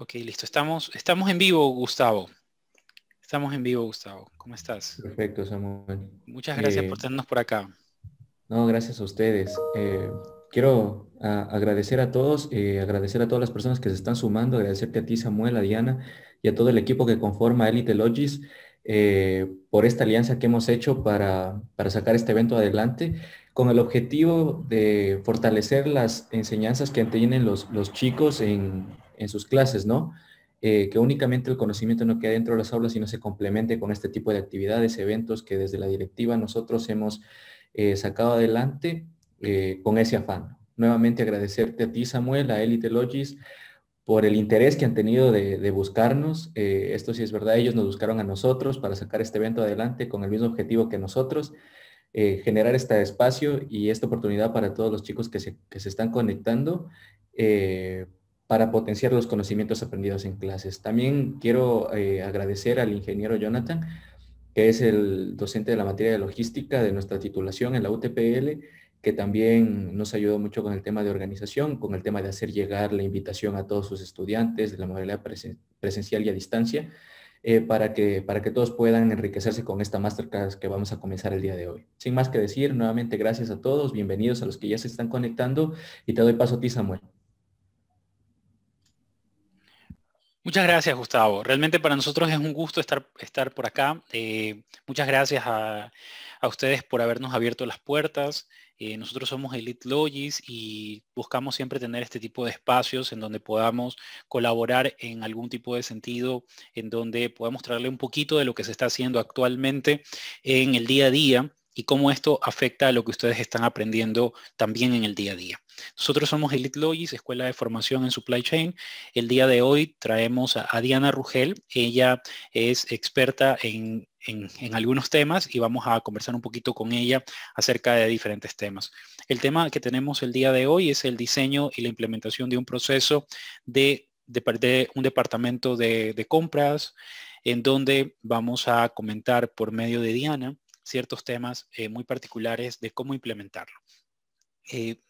Ok, listo. Estamos, estamos en vivo, Gustavo. Estamos en vivo, Gustavo. ¿Cómo estás? Perfecto, Samuel. Muchas gracias por eh, tenernos por acá. No, gracias a ustedes. Eh, quiero ah, agradecer a todos, eh, agradecer a todas las personas que se están sumando, agradecerte a ti, Samuel, a Diana y a todo el equipo que conforma Elite Logis por esta alianza que hemos hecho para, sacar este evento adelante con el objetivo de fortalecer las enseñanzas que tienen los, los chicos en, en sus clases, ¿no? Eh, que únicamente el conocimiento no queda dentro de las aulas, y no se complemente con este tipo de actividades, eventos que desde la directiva nosotros hemos eh, sacado adelante eh, con ese afán. Nuevamente agradecerte a ti, Samuel, a Elite Logis, por el interés que han tenido de, buscarnos. esto sí es verdad, ellos nos buscaron a nosotros para sacar este evento adelante con el mismo objetivo que nosotros. generar este espacio y esta oportunidad para todos los chicos que se, están conectando para potenciar los conocimientos aprendidos en clases. También quiero eh, agradecer al ingeniero Jonathan, que es el docente de la materia de logística de nuestra titulación en la UTPL, que también nos ayudó mucho con el tema de organización, con el tema de hacer llegar la invitación a todos sus estudiantes de la modalidad presencial y a distancia, eh, para, que, para que todos puedan enriquecerse con esta masterclass que vamos a comenzar el día de hoy. Sin más que decir, nuevamente gracias a todos, bienvenidos a los que ya se están conectando y te doy paso a ti, Samuel. Muchas gracias, Gustavo. Realmente para nosotros es un gusto estar, estar por acá. Eh, muchas gracias a, ustedes por habernos abierto las puertas. Eh, nosotros somos Elite Logis y buscamos siempre tener este tipo de espacios en donde podamos colaborar en algún tipo de sentido, en donde podamos traerle un poquito de lo que se está haciendo actualmente en el día a día y cómo esto afecta a lo que ustedes están aprendiendo también en el día a día. Nosotros somos Elite Logis, Escuela de Formación en Supply Chain. El día de hoy traemos a, Diana Rugel. Ella es experta en, en, algunos temas y vamos a conversar un poquito con ella acerca de diferentes temas. El tema que tenemos el día de hoy es el diseño y la implementación de un proceso de, de, un departamento de compras en donde vamos a comentar por medio de Diana ciertos temas eh, muy particulares de cómo implementarlo. Eh,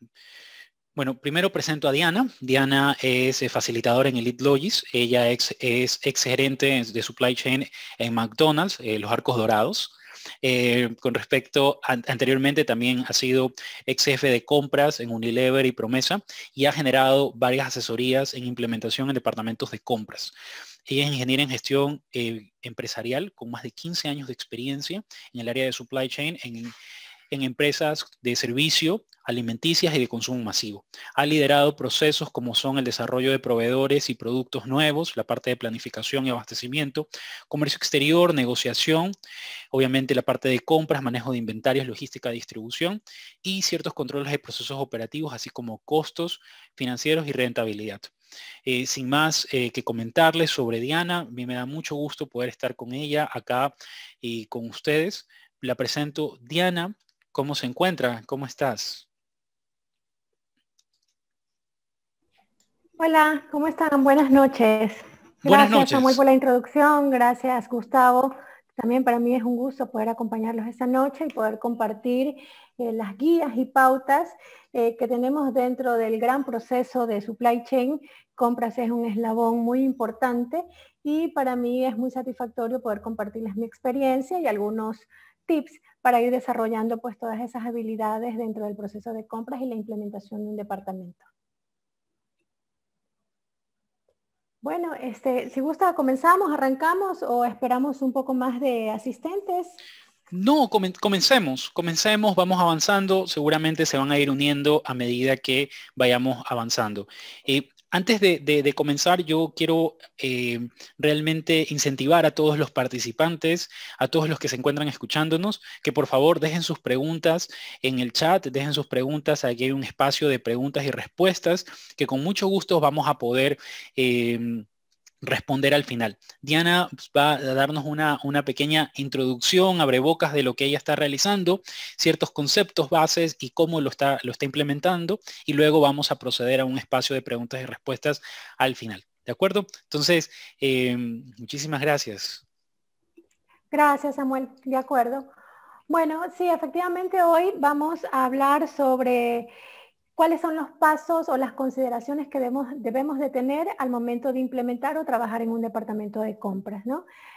bueno, primero presento a Diana. Diana es eh, facilitadora en Elite Logis. Ella es, ex gerente de supply chain en McDonald's, Los Arcos Dorados. con respecto anteriormente también ha sido ex jefe de compras en Unilever y Promesa y ha generado varias asesorías en implementación en departamentos de compras. Ella es ingeniera en gestión eh, empresarial con más de 15 años de experiencia en el área de supply chain en, en empresas de servicio, alimenticias y de consumo masivo. Ha liderado procesos como son el desarrollo de proveedores y productos nuevos, la parte de planificación y abastecimiento, comercio exterior, negociación, obviamente la parte de compras, manejo de inventarios, logística, distribución y ciertos controles de procesos operativos, así como costos financieros y rentabilidad. Eh, sin más eh, que comentarles sobre Diana, a mí me da mucho gusto poder estar con ella acá y con ustedes. La presento. Diana, ¿cómo se encuentra? ¿Cómo estás? Hola, ¿cómo están? Buenas noches. Buenas gracias, noches. Samuel, por la introducción. Gracias, Gustavo, también para mí es un gusto poder acompañarlos esta noche y poder compartir eh, las guías y pautas eh, que tenemos dentro del gran proceso de supply chain. Compras es un eslabón muy importante y para mí es muy satisfactorio poder compartirles mi experiencia y algunos tips para ir desarrollando pues todas esas habilidades dentro del proceso de compras y la implementación de un departamento. Bueno, este, si gusta, comenzamos, arrancamos o esperamos un poco más de asistentes. No, comencemos, comencemos, vamos avanzando, seguramente se van a ir uniendo a medida que vayamos avanzando. Eh, antes de, comenzar, yo quiero eh, realmente incentivar a todos los participantes, a todos los que se encuentran escuchándonos, que por favor dejen sus preguntas en el chat, dejen sus preguntas, aquí hay un espacio de preguntas y respuestas que con mucho gusto vamos a poder... Eh, responder al final. Diana va a darnos una, pequeña introducción, abrebocas de lo que ella está realizando, ciertos conceptos, bases y cómo lo está, lo está implementando y luego vamos a proceder a un espacio de preguntas y respuestas al final. ¿De acuerdo? Entonces, eh, muchísimas gracias. Gracias, Samuel. De acuerdo. Bueno, sí, efectivamente hoy vamos a hablar sobre cuáles son los pasos o las consideraciones que debemos, de tener al momento de implementar o trabajar en un departamento de compras.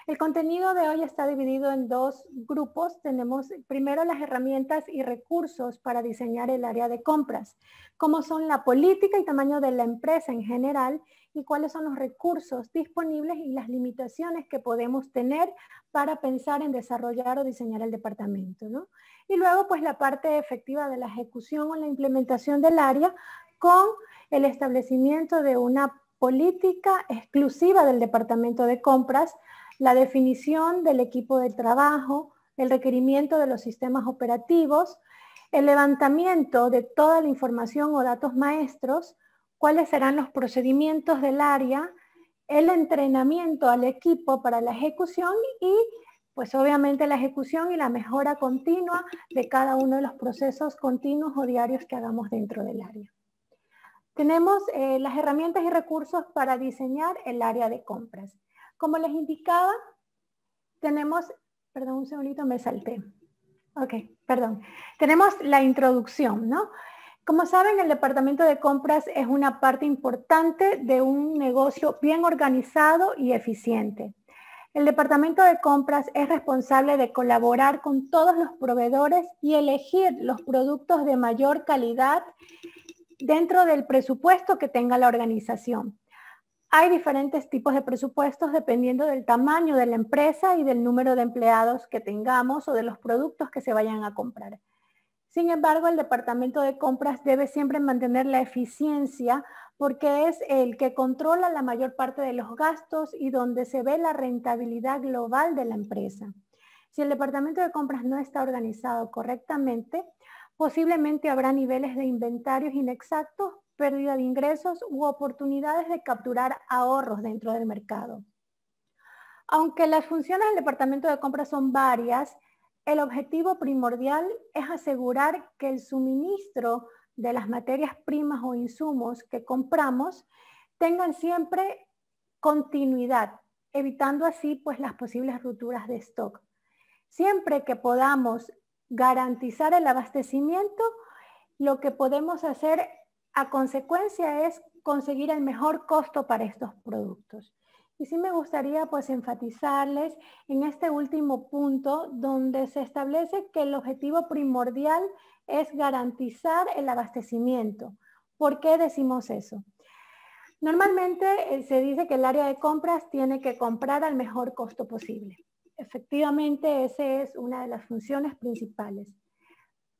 El contenido de hoy está dividido en dos grupos. Tenemos primero las herramientas y recursos para diseñar el área de compras, como son la política y tamaño de la empresa en general y cuáles son los recursos disponibles y las limitaciones que podemos tener para pensar en desarrollar o diseñar el departamento. Y luego, pues la parte efectiva de la ejecución o la implementación del área con el establecimiento de una política exclusiva del departamento de compras, la definición del equipo de trabajo, el requerimiento de los sistemas operativos, el levantamiento de toda la información o datos maestros, cuáles serán los procedimientos del área, el entrenamiento al equipo para la ejecución y pues obviamente la ejecución y la mejora continua de cada uno de los procesos continuos o diarios que hagamos dentro del área. Tenemos eh, las herramientas y recursos para diseñar el área de compras. Como les indicaba, tenemos, perdón un segundito, me salté. Ok, perdón. Tenemos la introducción, ¿no? Como saben, el departamento de compras es una parte importante de un negocio bien organizado y eficiente. El departamento de compras es responsable de colaborar con todos los proveedores y elegir los productos de mayor calidad dentro del presupuesto que tenga la organización. Hay diferentes tipos de presupuestos dependiendo del tamaño de la empresa y del número de empleados que tengamos o de los productos que se vayan a comprar. Sin embargo, el departamento de compras debe siempre mantener la eficiencia porque es el que controla la mayor parte de los gastos y donde se ve la rentabilidad global de la empresa. Si el departamento de compras no está organizado correctamente, posiblemente habrá niveles de inventarios inexactos, pérdida de ingresos u oportunidades de capturar ahorros dentro del mercado. Aunque las funciones del departamento de compras son varias, el objetivo primordial es asegurar que el suministro de las materias primas o insumos que compramos tengan siempre continuidad, evitando así pues las posibles rupturas de stock. Siempre que podamos garantizar el abastecimiento, lo que podemos hacer a consecuencia es conseguir el mejor costo para estos productos. Y sí me gustaría pues enfatizarles en este último punto donde se establece que el objetivo primordial es garantizar el abastecimiento. ¿Por qué decimos eso? Normalmente eh, se dice que el área de compras tiene que comprar al mejor costo posible. Efectivamente, esa es una de las funciones principales.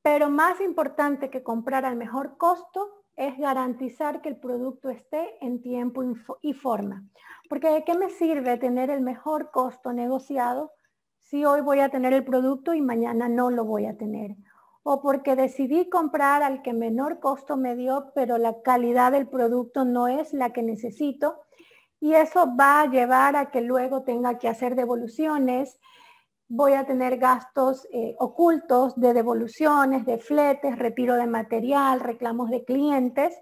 Pero más importante que comprar al mejor costo es garantizar que el producto esté en tiempo y forma. Porque ¿de qué me sirve tener el mejor costo negociado si hoy voy a tener el producto y mañana no lo voy a tener? O porque decidí comprar al que menor costo me dio, pero la calidad del producto no es la que necesito. Y eso va a llevar a que luego tenga que hacer devoluciones, voy a tener gastos eh, ocultos de devoluciones, de fletes, retiro de material, reclamos de clientes.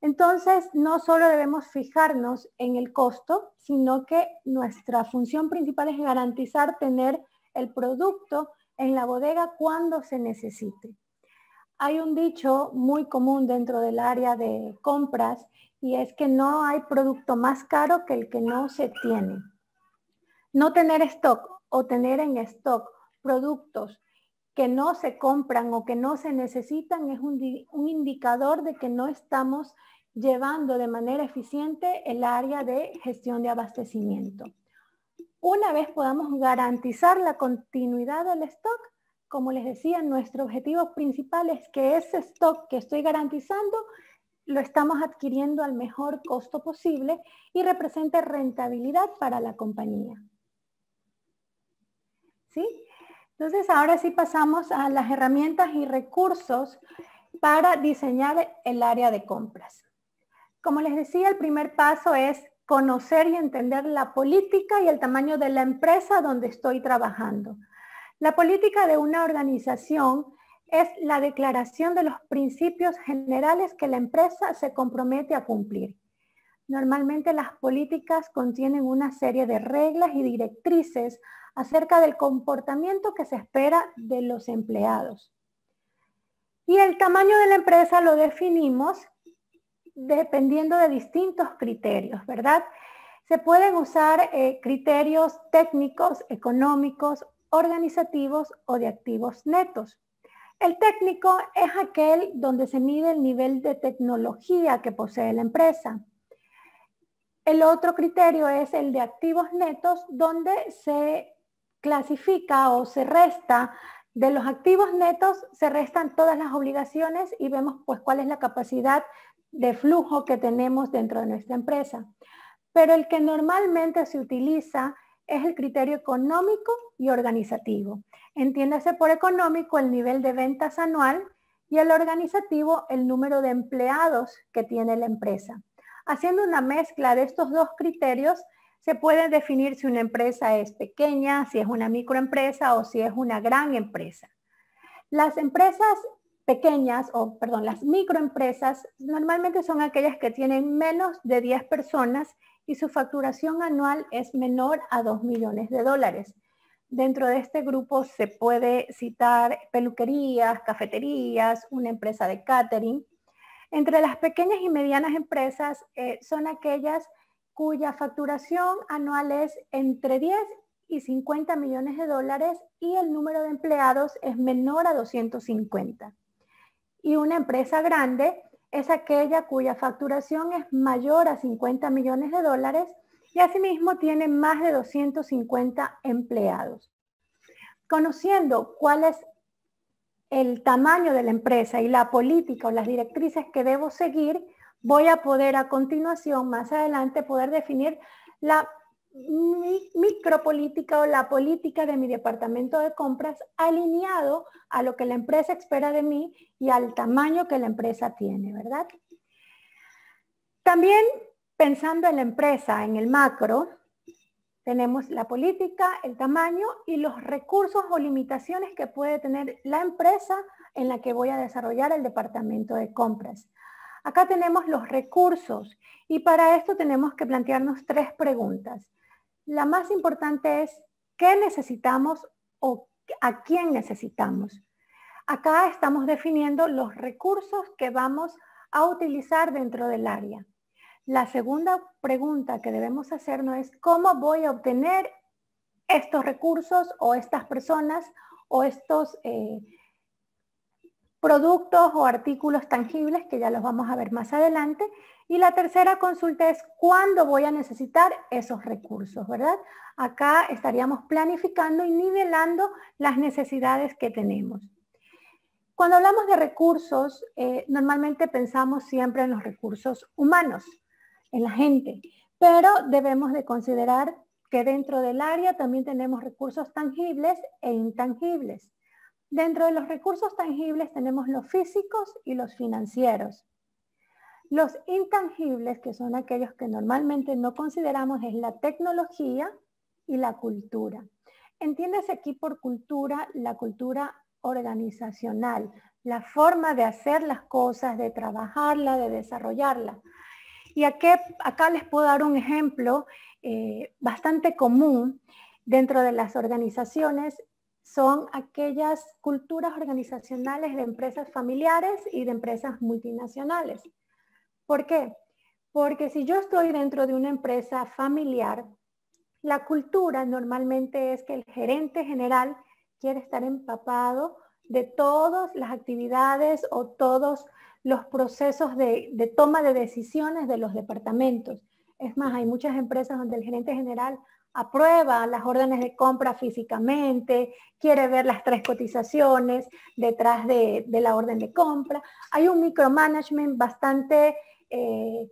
Entonces, no solo debemos fijarnos en el costo, sino que nuestra función principal es garantizar tener el producto en la bodega cuando se necesite. Hay un dicho muy común dentro del área de compras y es que no hay producto más caro que el que no se tiene. No tener stock o tener en stock productos que no se compran o que no se necesitan es un, indicador de que no estamos llevando de manera eficiente el área de gestión de abastecimiento. Una vez podamos garantizar la continuidad del stock, como les decía, nuestro objetivo principal es que ese stock que estoy garantizando lo estamos adquiriendo al mejor costo posible y represente rentabilidad para la compañía. ¿sí? Entonces ahora sí pasamos a las herramientas y recursos para diseñar el área de compras. Como les decía, el primer paso es conocer y entender la política y el tamaño de la empresa donde estoy trabajando. La política de una organización es la declaración de los principios generales que la empresa se compromete a cumplir. Normalmente las políticas contienen una serie de reglas y directrices acerca del comportamiento que se espera de los empleados. Y el tamaño de la empresa lo definimos dependiendo de distintos criterios, ¿verdad? Se pueden usar eh, criterios técnicos, económicos, organizativos o de activos netos. El técnico es aquel donde se mide el nivel de tecnología que posee la empresa. El otro criterio es el de activos netos, donde se clasifica o se resta de los activos netos, se restan todas las obligaciones y vemos pues cuál es la capacidad de flujo que tenemos dentro de nuestra empresa. Pero el que normalmente se utiliza es el criterio económico y organizativo. Entiéndase por económico el nivel de ventas anual y el organizativo el número de empleados que tiene la empresa. Haciendo una mezcla de estos dos criterios, se puede definir si una empresa es pequeña, si es una microempresa o si es una gran empresa. Las empresas pequeñas, o perdón, las microempresas normalmente son aquellas que tienen menos de 10 personas y su facturación anual es menor a 2 millones de dólares. Dentro de este grupo se puede citar peluquerías, cafeterías, una empresa de catering, entre las pequeñas y medianas empresas eh, son aquellas cuya facturación anual es entre 10 y 50 millones de dólares y el número de empleados es menor a 250. Y una empresa grande es aquella cuya facturación es mayor a 50 millones de dólares y asimismo tiene más de 250 empleados. Conociendo cuál es el tamaño de la empresa y la política o las directrices que debo seguir, voy a poder a continuación, más adelante, poder definir la micropolítica o la política de mi departamento de compras alineado a lo que la empresa espera de mí y al tamaño que la empresa tiene, ¿verdad? También pensando en la empresa, en el macro, tenemos la política, el tamaño y los recursos o limitaciones que puede tener la empresa en la que voy a desarrollar el departamento de compras. Acá tenemos los recursos y para esto tenemos que plantearnos tres preguntas. La más importante es qué necesitamos o a quién necesitamos. Acá estamos definiendo los recursos que vamos a utilizar dentro del área. La segunda pregunta que debemos hacernos es cómo voy a obtener estos recursos o estas personas o estos eh, productos o artículos tangibles que ya los vamos a ver más adelante. Y la tercera consulta es cuándo voy a necesitar esos recursos, ¿verdad? Acá estaríamos planificando y nivelando las necesidades que tenemos. Cuando hablamos de recursos, eh, normalmente pensamos siempre en los recursos humanos, en la gente. Pero debemos de considerar que dentro del área también tenemos recursos tangibles e intangibles. Dentro de los recursos tangibles tenemos los físicos y los financieros. Los intangibles, que son aquellos que normalmente no consideramos, es la tecnología y la cultura. Entiéndase aquí por cultura, la cultura organizacional, la forma de hacer las cosas, de trabajarla, de desarrollarla. Y acá les puedo dar un ejemplo eh, bastante común dentro de las organizaciones. Son aquellas culturas organizacionales de empresas familiares y de empresas multinacionales. ¿Por qué? Porque si yo estoy dentro de una empresa familiar, la cultura normalmente es que el gerente general quiere estar empapado de todas las actividades o todos los procesos de, toma de decisiones de los departamentos. Es más, hay muchas empresas donde el gerente general aprueba las órdenes de compra físicamente, quiere ver las tres cotizaciones detrás de, la orden de compra. Hay un micromanagement bastante eh,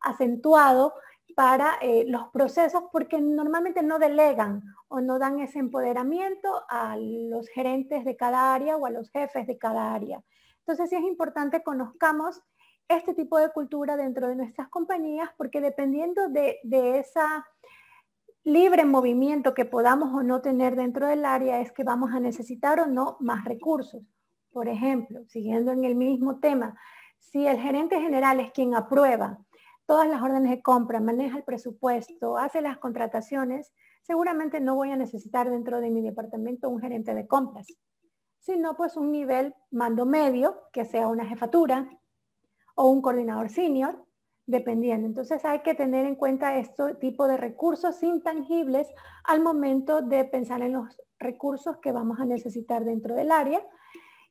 acentuado para eh, los procesos porque normalmente no delegan o no dan ese empoderamiento a los gerentes de cada área o a los jefes de cada área. Entonces sí es importante conozcamos este tipo de cultura dentro de nuestras compañías porque dependiendo de, de libre movimiento que podamos o no tener dentro del área es que vamos a necesitar o no más recursos. Por ejemplo, siguiendo en el mismo tema, si el gerente general es quien aprueba todas las órdenes de compra, maneja el presupuesto, hace las contrataciones, seguramente no voy a necesitar dentro de mi departamento un gerente de compras sino pues un nivel mando medio, que sea una jefatura o un coordinador senior, dependiendo. Entonces hay que tener en cuenta este tipo de recursos intangibles al momento de pensar en los recursos que vamos a necesitar dentro del área.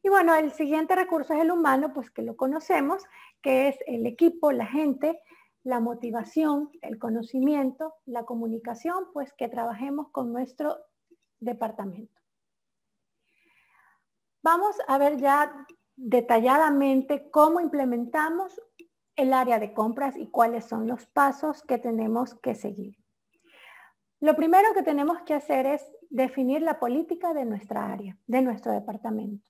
Y bueno, el siguiente recurso es el humano, pues que lo conocemos, que es el equipo, la gente, la motivación, el conocimiento, la comunicación, pues que trabajemos con nuestro departamento. Vamos a ver ya detalladamente cómo implementamos el área de compras y cuáles son los pasos que tenemos que seguir. Lo primero que tenemos que hacer es definir la política de nuestra área, de nuestro departamento.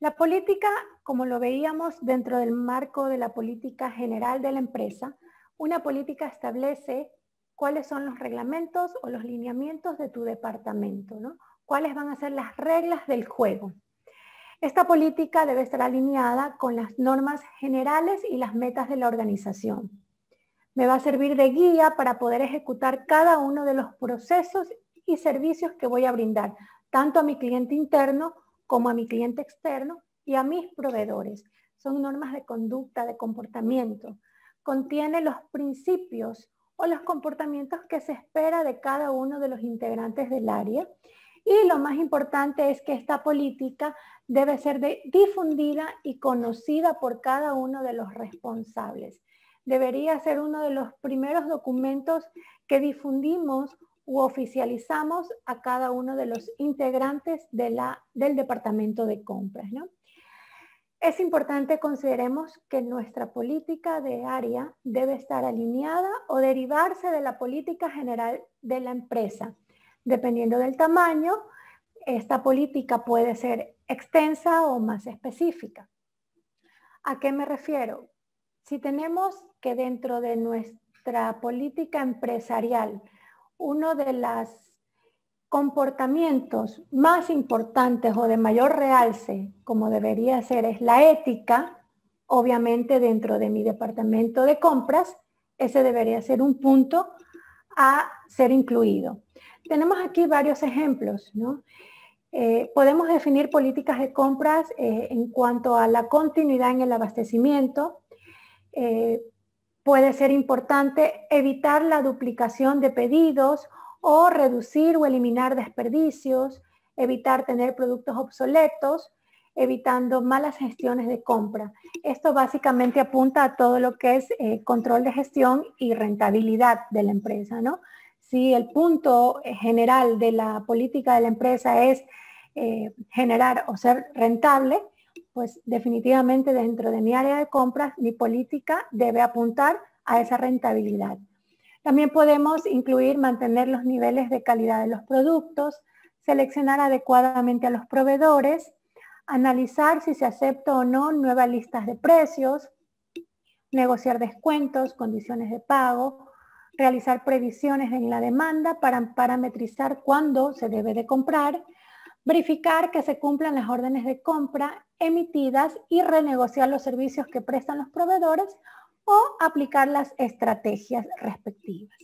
La política, como lo veíamos dentro del marco de la política general de la empresa, una política establece cuáles son los reglamentos o los lineamientos de tu departamento, ¿no? cuáles van a ser las reglas del juego. Esta política debe estar alineada con las normas generales y las metas de la organización. Me va a servir de guía para poder ejecutar cada uno de los procesos y servicios que voy a brindar, tanto a mi cliente interno como a mi cliente externo y a mis proveedores. Son normas de conducta, de comportamiento. Contiene los principios o los comportamientos que se espera de cada uno de los integrantes del área y lo más importante es que esta política debe ser difundida y conocida por cada uno de los responsables. Debería ser uno de los primeros documentos que difundimos u oficializamos a cada uno de los integrantes del departamento de compras. Es importante consideremos que nuestra política de área debe estar alineada o derivarse de la política general de la empresa Dependiendo del tamaño, esta política puede ser extensa o más específica. ¿A qué me refiero? Si tenemos que dentro de nuestra política empresarial, uno de los comportamientos más importantes o de mayor realce, como debería ser, es la ética, obviamente dentro de mi departamento de compras, ese debería ser un punto a ser incluido tenemos aquí varios ejemplos, ¿no? Eh, podemos definir políticas de compras eh, en cuanto a la continuidad en el abastecimiento. Eh, puede ser importante evitar la duplicación de pedidos o reducir o eliminar desperdicios, evitar tener productos obsoletos, evitando malas gestiones de compra. Esto básicamente apunta a todo lo que es control de gestión y rentabilidad de la empresa, ¿no? Si el punto eh, general de la política de la empresa es eh, generar o ser rentable, pues definitivamente dentro de mi área de compras, mi política debe apuntar a esa rentabilidad. También podemos incluir mantener los niveles de calidad de los productos, seleccionar adecuadamente a los proveedores, analizar si se acepta o no nuevas listas de precios, negociar descuentos, condiciones de pago, realizar previsiones en la demanda para parametrizar cuándo se debe de comprar, verificar que se cumplan las órdenes de compra emitidas y renegociar los servicios que prestan los proveedores o aplicar las estrategias respectivas.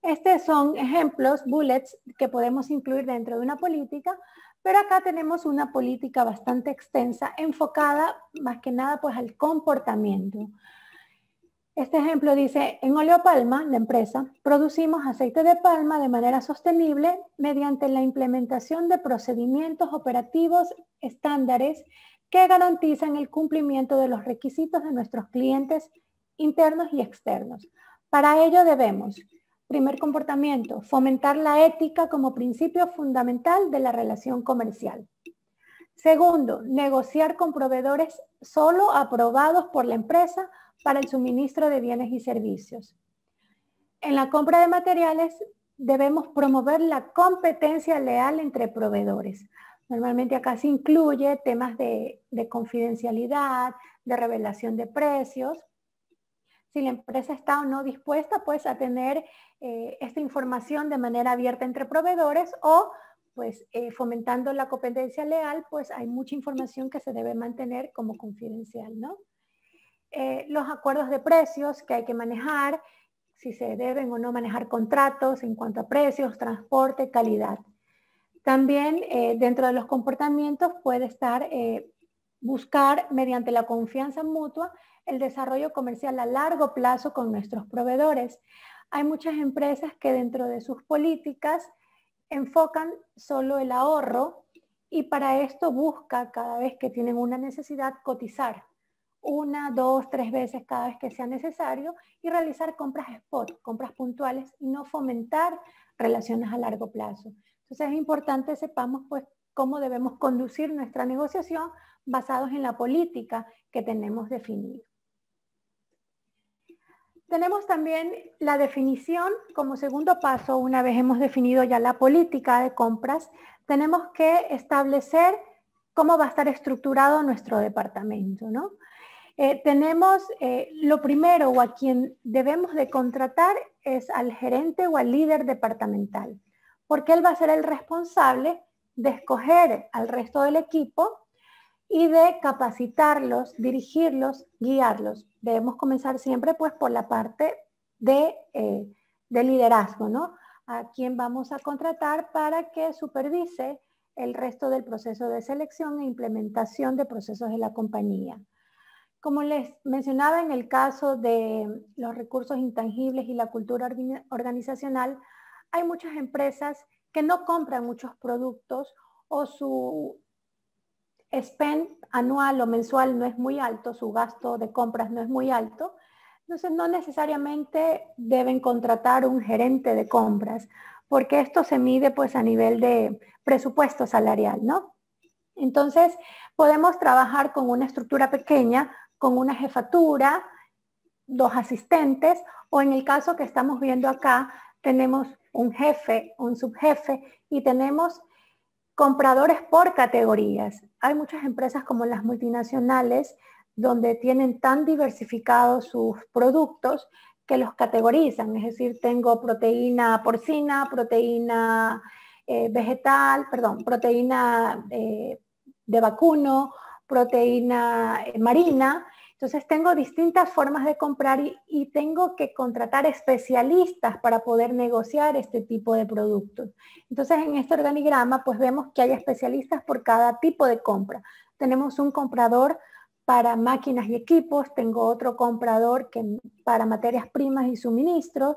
Estos son ejemplos, bullets, que podemos incluir dentro de una política, pero acá tenemos una política bastante extensa, enfocada más que nada pues al comportamiento. Este ejemplo dice, en Oleopalma, la empresa, producimos aceite de palma de manera sostenible mediante la implementación de procedimientos operativos estándares que garantizan el cumplimiento de los requisitos de nuestros clientes internos y externos. Para ello debemos, primer comportamiento, fomentar la ética como principio fundamental de la relación comercial. Segundo, negociar con proveedores solo aprobados por la empresa para el suministro de bienes y servicios. En la compra de materiales debemos promover la competencia leal entre proveedores. Normalmente acá se incluye temas de, confidencialidad, de revelación de precios. Si la empresa está o no dispuesta pues a tener eh, esta información de manera abierta entre proveedores o pues eh, fomentando la competencia leal, pues hay mucha información que se debe mantener como confidencial, ¿no? Eh, los acuerdos de precios que hay que manejar, si se deben o no manejar contratos en cuanto a precios, transporte, calidad. También eh, dentro de los comportamientos puede estar eh, buscar mediante la confianza mutua el desarrollo comercial a largo plazo con nuestros proveedores. Hay muchas empresas que dentro de sus políticas enfocan solo el ahorro y para esto busca cada vez que tienen una necesidad cotizar una, dos, tres veces cada vez que sea necesario y realizar compras spot, compras puntuales y no fomentar relaciones a largo plazo. Entonces es importante sepamos pues cómo debemos conducir nuestra negociación basados en la política que tenemos definida. Tenemos también la definición como segundo paso, una vez hemos definido ya la política de compras, tenemos que establecer cómo va a estar estructurado nuestro departamento, ¿no? Eh, tenemos eh, lo primero o a quien debemos de contratar es al gerente o al líder departamental, porque él va a ser el responsable de escoger al resto del equipo y de capacitarlos, dirigirlos, guiarlos. Debemos comenzar siempre pues por la parte de, eh, de liderazgo, ¿no? A quien vamos a contratar para que supervise el resto del proceso de selección e implementación de procesos de la compañía. Como les mencionaba en el caso de los recursos intangibles y la cultura organizacional, hay muchas empresas que no compran muchos productos o su spend anual o mensual no es muy alto, su gasto de compras no es muy alto. Entonces no necesariamente deben contratar un gerente de compras, porque esto se mide pues a nivel de presupuesto salarial, ¿no? Entonces podemos trabajar con una estructura pequeña con una jefatura, dos asistentes, o en el caso que estamos viendo acá, tenemos un jefe, un subjefe y tenemos compradores por categorías. Hay muchas empresas como las multinacionales donde tienen tan diversificados sus productos que los categorizan, es decir, tengo proteína porcina, proteína eh, vegetal, perdón, proteína eh, de vacuno, proteína eh, marina. Entonces tengo distintas formas de comprar y, tengo que contratar especialistas para poder negociar este tipo de productos. Entonces en este organigrama pues vemos que hay especialistas por cada tipo de compra. Tenemos un comprador para máquinas y equipos, tengo otro comprador que, para materias primas y suministros,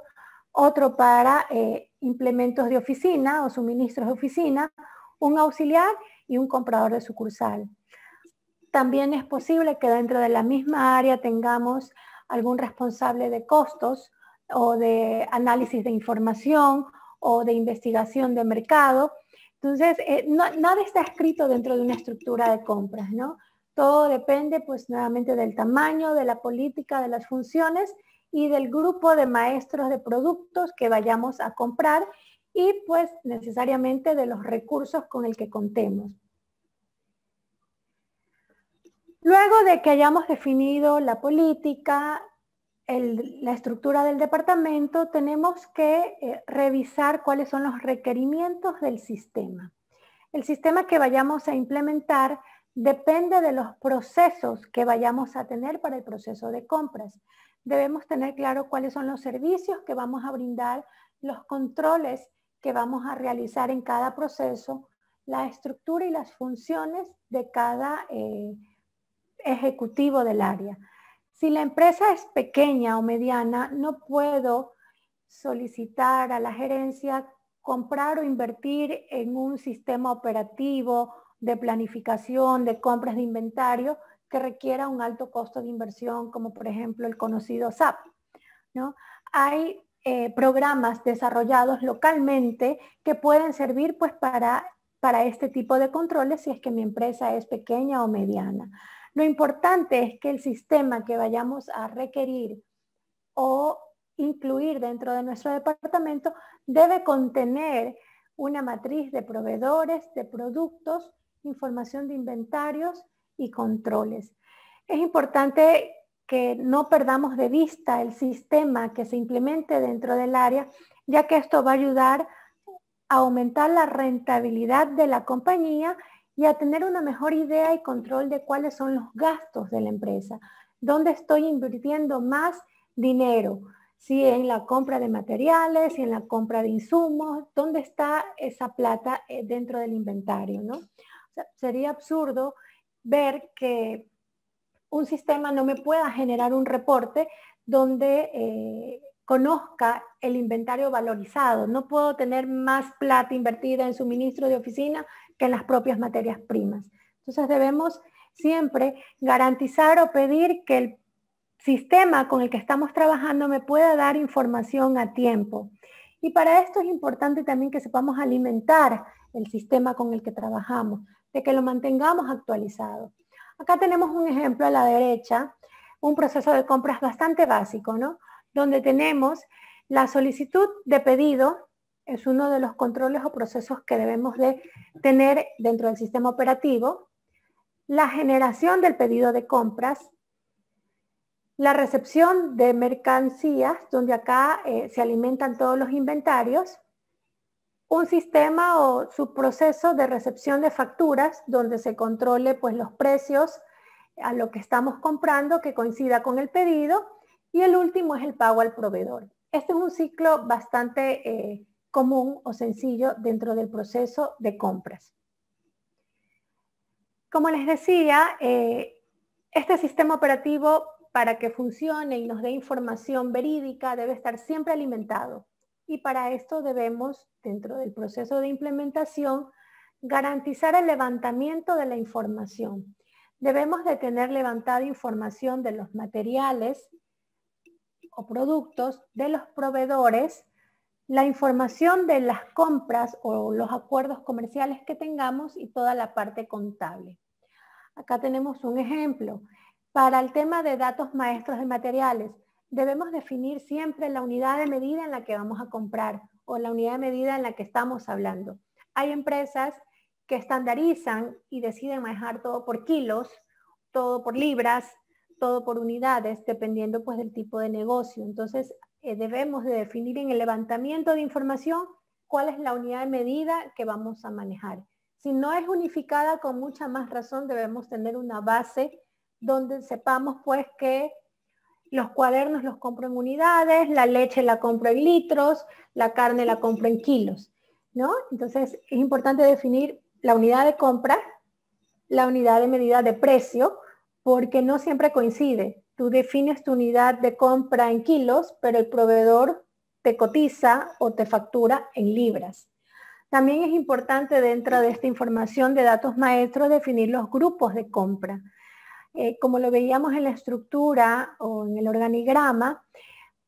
otro para eh, implementos de oficina o suministros de oficina, un auxiliar y un comprador de sucursal. También es posible que dentro de la misma área tengamos algún responsable de costos o de análisis de información o de investigación de mercado. Entonces, eh, nada está escrito dentro de una estructura de compras, ¿no? Todo depende, pues, nuevamente del tamaño, de la política, de las funciones y del grupo de maestros de productos que vayamos a comprar y, pues, necesariamente de los recursos con el que contemos. Luego de que hayamos definido la política, la estructura del departamento, tenemos que eh, revisar cuáles son los requerimientos del sistema. El sistema que vayamos a implementar depende de los procesos que vayamos a tener para el proceso de compras. Debemos tener claro cuáles son los servicios que vamos a brindar, los controles que vamos a realizar en cada proceso, la estructura y las funciones de cada eh, ejecutivo del área. Si la empresa es pequeña o mediana, no puedo solicitar a la gerencia comprar o invertir en un sistema operativo de planificación, de compras de inventario que requiera un alto costo de inversión, como por ejemplo el conocido SAP. Hay eh, programas desarrollados localmente que pueden servir pues, para, para este tipo de controles si es que mi empresa es pequeña o mediana. Lo importante es que el sistema que vayamos a requerir o incluir dentro de nuestro departamento debe contener una matriz de proveedores, de productos, información de inventarios y controles. Es importante que no perdamos de vista el sistema que se implemente dentro del área, ya que esto va a ayudar a aumentar la rentabilidad de la compañía y a tener una mejor idea y control de cuáles son los gastos de la empresa, dónde estoy invirtiendo más dinero, si en la compra de materiales, si en la compra de insumos, dónde está esa plata eh, dentro del inventario, ¿no? sería absurdo ver que un sistema no me pueda generar un reporte donde eh, conozca el inventario valorizado. No puedo tener más plata invertida en suministro de oficina que en las propias materias primas. Entonces debemos siempre garantizar o pedir que el sistema con el que estamos trabajando me pueda dar información a tiempo. Y para esto es importante también que sepamos alimentar el sistema con el que trabajamos, de que lo mantengamos actualizado. Acá tenemos un ejemplo a la derecha, un proceso de compras bastante básico, ¿no? donde tenemos la solicitud de pedido, es uno de los controles o procesos que debemos de tener dentro del sistema operativo, la generación del pedido de compras, la recepción de mercancías, donde acá eh, se alimentan todos los inventarios, un sistema o su proceso de recepción de facturas, donde se controle pues, los precios a lo que estamos comprando que coincida con el pedido, y el último es el pago al proveedor. Este es un ciclo bastante eh, común o sencillo dentro del proceso de compras. Como les decía, eh, este sistema operativo para que funcione y nos dé información verídica debe estar siempre alimentado. Y para esto debemos, dentro del proceso de implementación, garantizar el levantamiento de la información. Debemos de tener levantada información de los materiales, productos de los proveedores, la información de las compras o los acuerdos comerciales que tengamos y toda la parte contable. Acá tenemos un ejemplo. Para el tema de datos maestros de materiales, debemos definir siempre la unidad de medida en la que vamos a comprar o la unidad de medida en la que estamos hablando. Hay empresas que estandarizan y deciden manejar todo por kilos, todo por libras, todo por unidades, dependiendo pues del tipo de negocio. Entonces, eh, debemos de definir en el levantamiento de información cuál es la unidad de medida que vamos a manejar. Si no es unificada, con mucha más razón debemos tener una base donde sepamos pues que los cuadernos los compro en unidades, la leche la compro en litros, la carne la compro en kilos, ¿no? Entonces es importante definir la unidad de compra, la unidad de medida de precio, porque no siempre coincide. Tú defines tu unidad de compra en kilos, pero el proveedor te cotiza o te factura en libras. También es importante dentro de esta información de datos maestros definir los grupos de compra. Eh, como lo veíamos en la estructura o en el organigrama,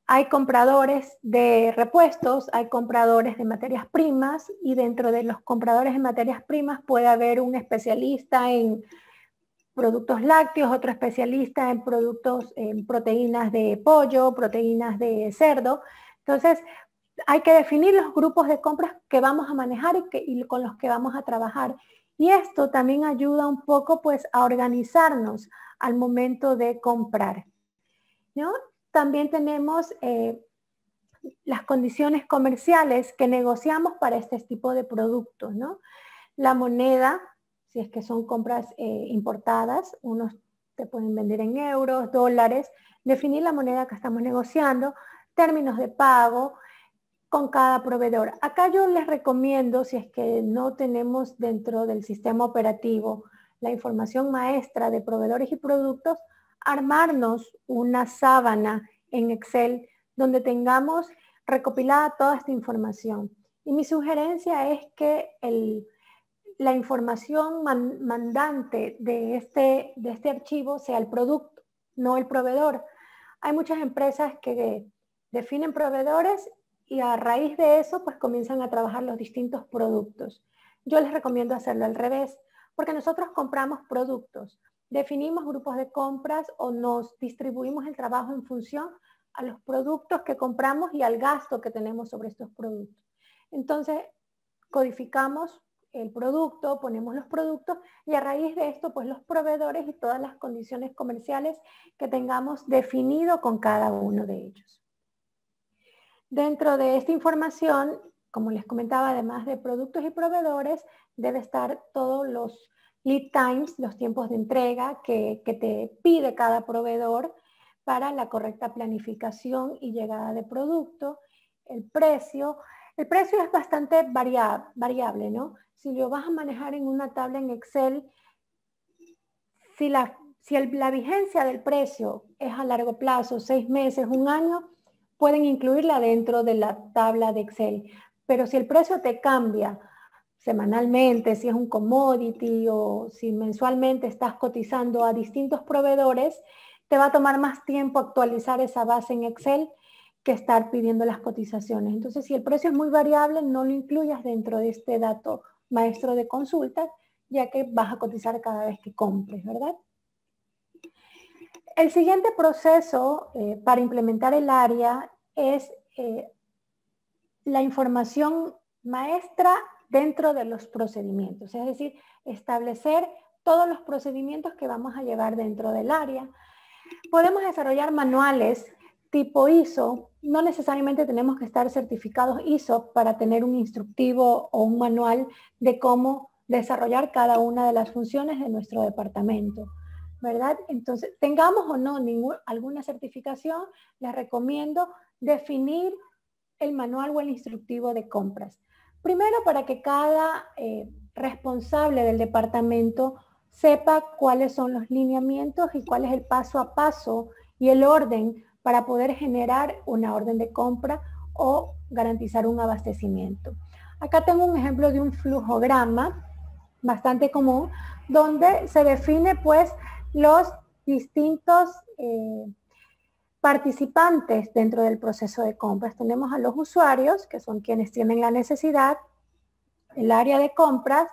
hay compradores de repuestos, hay compradores de materias primas y dentro de los compradores de materias primas puede haber un especialista en productos lácteos, otro especialista en productos, en proteínas de pollo, proteínas de cerdo. Entonces, hay que definir los grupos de compras que vamos a manejar y, con los que vamos a trabajar. Y esto también ayuda un poco pues a organizarnos al momento de comprar. ¿no? También tenemos eh, las condiciones comerciales que negociamos para este tipo de productos. ¿no? La moneda si es que son compras eh, importadas, unos te pueden vender en euros, dólares, definir la moneda que estamos negociando, términos de pago con cada proveedor. Acá yo les recomiendo, si es que no tenemos dentro del sistema operativo la información maestra de proveedores y productos, armarnos una sábana en Excel donde tengamos recopilada toda esta información. Y mi sugerencia es que el la información mandante de este, de este archivo sea el producto, no el proveedor. Hay muchas empresas que definen proveedores y a raíz de eso pues comienzan a trabajar los distintos productos. Yo les recomiendo hacerlo al revés, porque nosotros compramos productos, definimos grupos de compras o nos distribuimos el trabajo en función a los productos que compramos y al gasto que tenemos sobre estos productos. Entonces, codificamos el producto, ponemos los productos y a raíz de esto, pues los proveedores y todas las condiciones comerciales que tengamos definido con cada uno de ellos. Dentro de esta información, como les comentaba, además de productos y proveedores, debe estar todos los lead times, los tiempos de entrega que, te pide cada proveedor para la correcta planificación y llegada de producto, el precio. El precio es bastante variable, ¿no? si lo vas a manejar en una tabla en Excel, si, la, vigencia del precio es a largo plazo, seis meses, un año, pueden incluirla dentro de la tabla de Excel. Pero si el precio te cambia semanalmente, si es un commodity o si mensualmente estás cotizando a distintos proveedores, te va a tomar más tiempo actualizar esa base en Excel que estar pidiendo las cotizaciones. Entonces, si el precio es muy variable, no lo incluyas dentro de este dato maestro de consultas, ya que vas a cotizar cada vez que compres, ¿verdad? El siguiente proceso eh, para implementar el área es eh, la información maestra dentro de los procedimientos, es decir, establecer todos los procedimientos que vamos a llevar dentro del área. Podemos desarrollar manuales tipo ISO, no necesariamente tenemos que estar certificados ISO para tener un instructivo o un manual de cómo desarrollar cada una de las funciones de nuestro departamento. ¿Verdad? Entonces, tengamos o no ninguna alguna certificación, les recomiendo definir el manual o el instructivo de compras. Primero, para que cada eh, responsable del departamento sepa cuáles son los lineamientos y cuál es el paso a paso y el orden para poder generar una orden de compra o garantizar un abastecimiento. Acá tengo un ejemplo de un flujograma bastante común donde se define pues los distintos eh, participantes dentro del proceso de compras. Tenemos a los usuarios, que son quienes tienen la necesidad, el área de compras,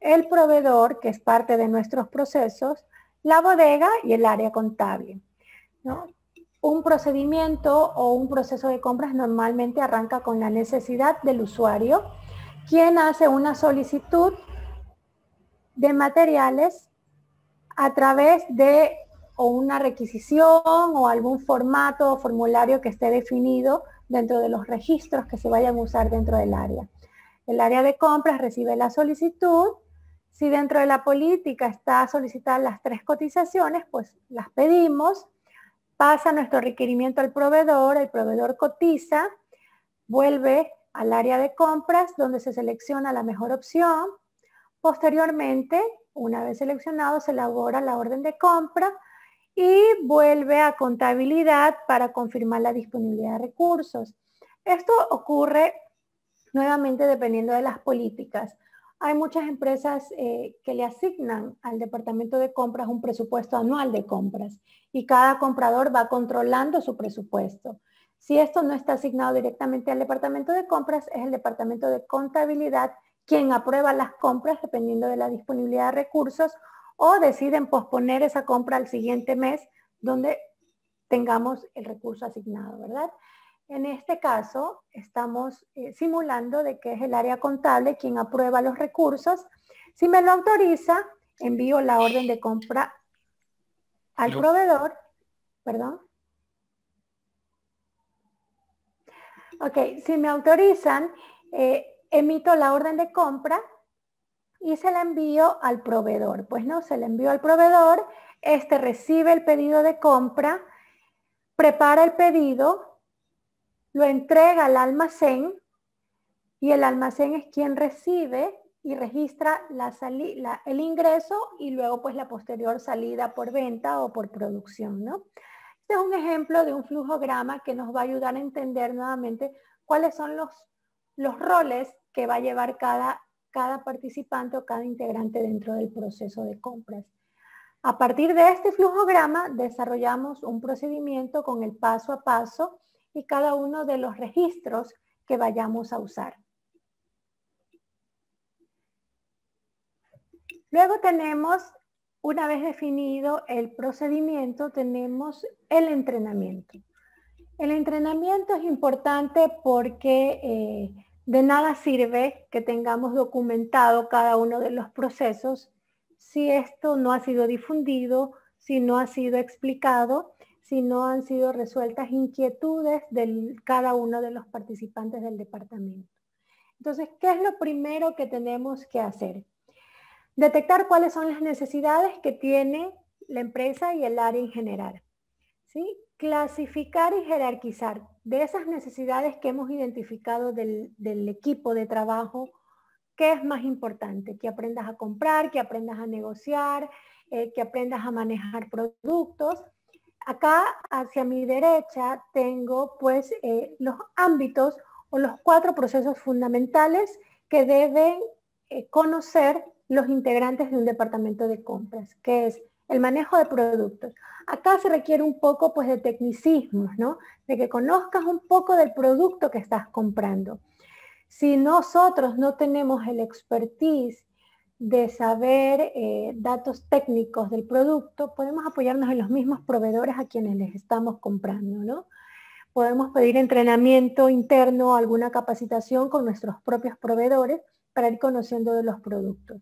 el proveedor, que es parte de nuestros procesos, la bodega y el área contable un procedimiento o un proceso de compras normalmente arranca con la necesidad del usuario, quien hace una solicitud de materiales a través de o una requisición o algún formato o formulario que esté definido dentro de los registros que se vayan a usar dentro del área. El área de compras recibe la solicitud. Si dentro de la política está solicitada las tres cotizaciones, pues las pedimos pasa nuestro requerimiento al proveedor, el proveedor cotiza, vuelve al área de compras donde se selecciona la mejor opción. Posteriormente, una vez seleccionado, se elabora la orden de compra y vuelve a contabilidad para confirmar la disponibilidad de recursos. Esto ocurre nuevamente dependiendo de las políticas. Hay muchas empresas eh, que le asignan al departamento de compras un presupuesto anual de compras y cada comprador va controlando su presupuesto. Si esto no está asignado directamente al departamento de compras, es el departamento de contabilidad quien aprueba las compras dependiendo de la disponibilidad de recursos o deciden posponer esa compra al siguiente mes donde tengamos el recurso asignado, ¿verdad? En este caso, estamos eh, simulando de que es el área contable quien aprueba los recursos. Si me lo autoriza, envío la orden de compra al proveedor. Perdón. Ok, si me autorizan, eh, emito la orden de compra y se la envío al proveedor. Pues no, se la envío al proveedor, este recibe el pedido de compra, prepara el pedido, lo entrega al almacén y el almacén es quien recibe y registra la el ingreso y luego pues la posterior salida por venta o por producción. ¿no? Este es un ejemplo de un flujograma que nos va a ayudar a entender nuevamente cuáles son los, roles que va a llevar cada, cada participante o cada integrante dentro del proceso de compras. A partir de este flujograma desarrollamos un procedimiento con el paso a paso y cada uno de los registros que vayamos a usar. Luego tenemos, una vez definido el procedimiento, tenemos el entrenamiento. El entrenamiento es importante porque eh, de nada sirve que tengamos documentado cada uno de los procesos si esto no ha sido difundido, si no ha sido explicado si no han sido resueltas inquietudes de cada uno de los participantes del departamento. Entonces, ¿qué es lo primero que tenemos que hacer? Detectar cuáles son las necesidades que tiene la empresa y el área en general. ¿sí? Clasificar y jerarquizar de esas necesidades que hemos identificado del, equipo de trabajo, ¿qué es más importante? Que aprendas a comprar, que aprendas a negociar, eh, que aprendas a manejar productos Acá hacia mi derecha tengo pues eh, los ámbitos o los cuatro procesos fundamentales que deben eh, conocer los integrantes de un departamento de compras, que es el manejo de productos. Acá se requiere un poco pues de tecnicismo, ¿no? De que conozcas un poco del producto que estás comprando. Si nosotros no tenemos el expertise de saber eh, datos técnicos del producto, podemos apoyarnos en los mismos proveedores a quienes les estamos comprando, ¿no? Podemos pedir entrenamiento interno, alguna capacitación con nuestros propios proveedores para ir conociendo de los productos.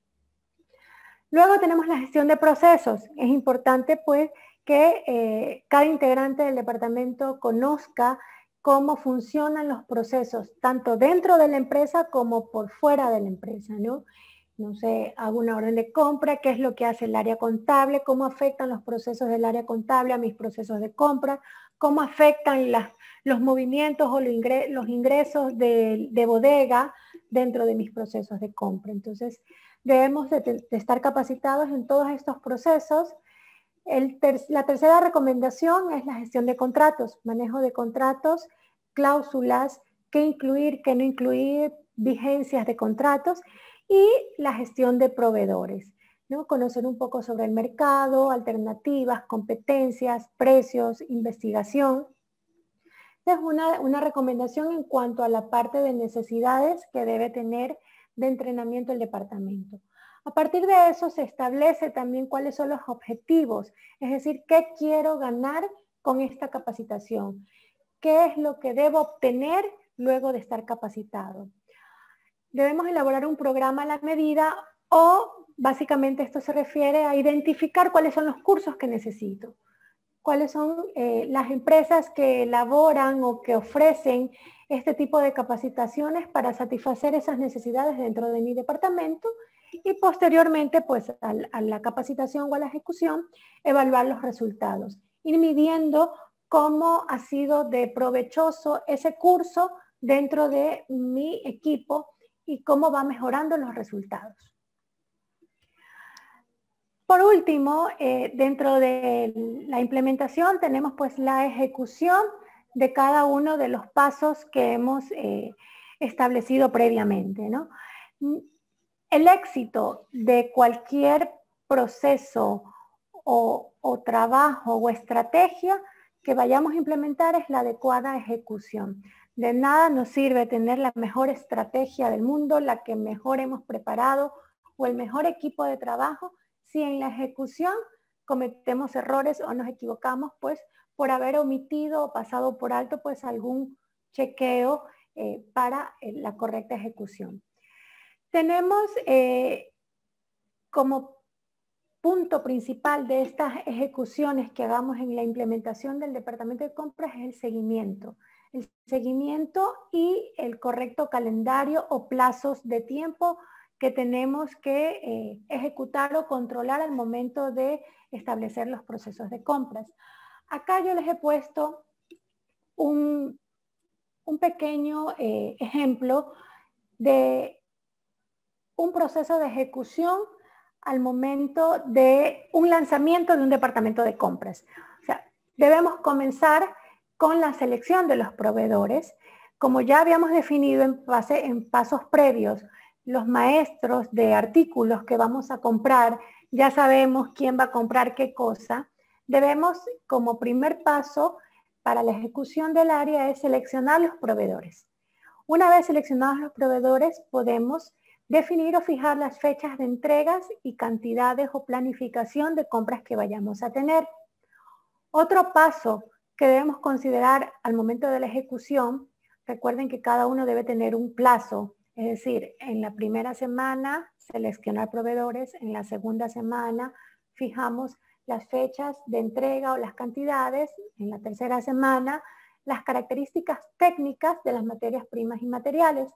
Luego tenemos la gestión de procesos. Es importante pues que eh, cada integrante del departamento conozca cómo funcionan los procesos, tanto dentro de la empresa como por fuera de la empresa, ¿no? no sé, hago una orden de compra, qué es lo que hace el área contable, cómo afectan los procesos del área contable a mis procesos de compra, cómo afectan los movimientos o los ingresos de, bodega dentro de mis procesos de compra. Entonces, debemos de, estar capacitados en todos estos procesos. la tercera recomendación es la gestión de contratos, manejo de contratos, cláusulas, qué incluir, qué no incluir, vigencias de contratos y la gestión de proveedores. ¿no? Conocer un poco sobre el mercado, alternativas, competencias, precios, investigación. es una, una recomendación en cuanto a la parte de necesidades que debe tener de entrenamiento el departamento. A partir de eso se establece también cuáles son los objetivos, es decir, qué quiero ganar con esta capacitación, qué es lo que debo obtener luego de estar capacitado debemos elaborar un programa a la medida o básicamente esto se refiere a identificar cuáles son los cursos que necesito, cuáles son eh, las empresas que elaboran o que ofrecen este tipo de capacitaciones para satisfacer esas necesidades dentro de mi departamento y posteriormente pues a, a la capacitación o a la ejecución evaluar los resultados, ir midiendo cómo ha sido de provechoso ese curso dentro de mi equipo y cómo va mejorando los resultados. Por último, eh, dentro de la implementación tenemos pues la ejecución de cada uno de los pasos que hemos eh, establecido previamente. El éxito de cualquier proceso o, trabajo o estrategia que vayamos a implementar es la adecuada ejecución. De nada nos sirve tener la mejor estrategia del mundo, la que mejor hemos preparado o el mejor equipo de trabajo si en la ejecución cometemos errores o nos equivocamos pues por haber omitido o pasado por alto pues algún chequeo eh, para eh, la correcta ejecución. Tenemos eh, como punto principal de estas ejecuciones que hagamos en la implementación del departamento de compras es el seguimiento el seguimiento y el correcto calendario o plazos de tiempo que tenemos que eh, ejecutar o controlar al momento de establecer los procesos de compras. Acá yo les he puesto un, pequeño eh, ejemplo de un proceso de ejecución al momento de un lanzamiento de un departamento de compras. O sea, debemos comenzar con la selección de los proveedores. Como ya habíamos definido en, pasos previos, los maestros de artículos que vamos a comprar, ya sabemos quién va a comprar qué cosa. Debemos, como primer paso para la ejecución del área, es seleccionar los proveedores. Una vez seleccionados los proveedores, podemos definir o fijar las fechas de entregas y cantidades o planificación de compras que vayamos a tener. Otro paso que debemos considerar al momento de la ejecución, recuerden que cada uno debe tener un plazo, es decir, en la primera semana seleccionar proveedores, en la segunda semana fijamos las fechas de entrega o las cantidades, en la tercera semana las características técnicas de las materias primas y materiales.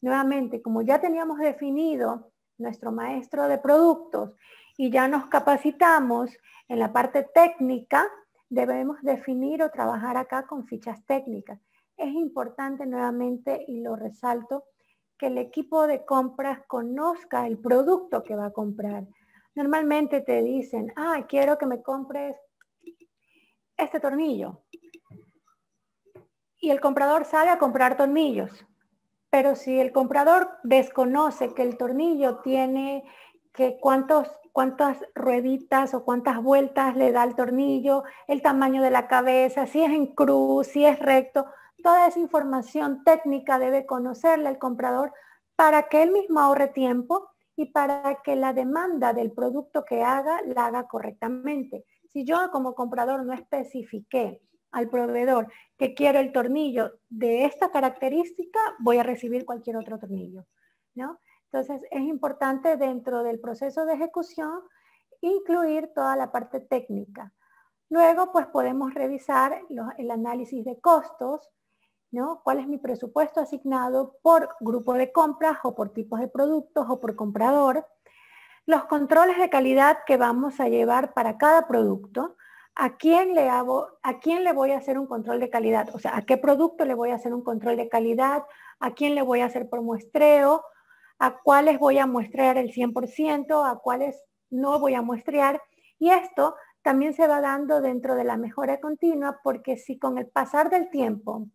Nuevamente, como ya teníamos definido nuestro maestro de productos y ya nos capacitamos en la parte técnica, debemos definir o trabajar acá con fichas técnicas. Es importante nuevamente, y lo resalto, que el equipo de compras conozca el producto que va a comprar. Normalmente te dicen, ah, quiero que me compres este tornillo. Y el comprador sale a comprar tornillos. Pero si el comprador desconoce que el tornillo tiene que cuántas rueditas o cuántas vueltas le da el tornillo, el tamaño de la cabeza, si es en cruz, si es recto. Toda esa información técnica debe conocerle el comprador para que él mismo ahorre tiempo y para que la demanda del producto que haga la haga correctamente. Si yo como comprador no especifiqué al proveedor que quiero el tornillo de esta característica, voy a recibir cualquier otro tornillo, ¿no? Entonces, es importante dentro del proceso de ejecución incluir toda la parte técnica. Luego, pues podemos revisar el análisis de costos, ¿no? ¿Cuál es mi presupuesto asignado por grupo de compras o por tipos de productos o por comprador? Los controles de calidad que vamos a llevar para cada producto. ¿A quién, le ¿A quién le voy a hacer un control de calidad? O sea, ¿a qué producto le voy a hacer un control de calidad? ¿A quién le voy a hacer por muestreo? a cuáles voy a muestrear el 100%, a cuáles no voy a muestrear. Y esto también se va dando dentro de la mejora continua porque si con el pasar del tiempo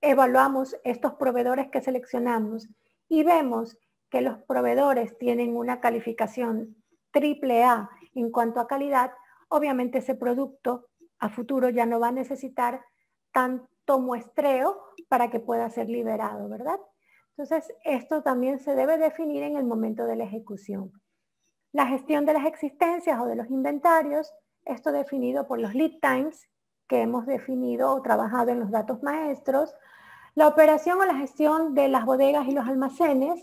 evaluamos estos proveedores que seleccionamos y vemos que los proveedores tienen una calificación triple A en cuanto a calidad, obviamente ese producto a futuro ya no va a necesitar tanto muestreo para que pueda ser liberado, ¿verdad? Entonces, esto también se debe definir en el momento de la ejecución. La gestión de las existencias o de los inventarios, esto definido por los lead times que hemos definido o trabajado en los datos maestros, la operación o la gestión de las bodegas y los almacenes,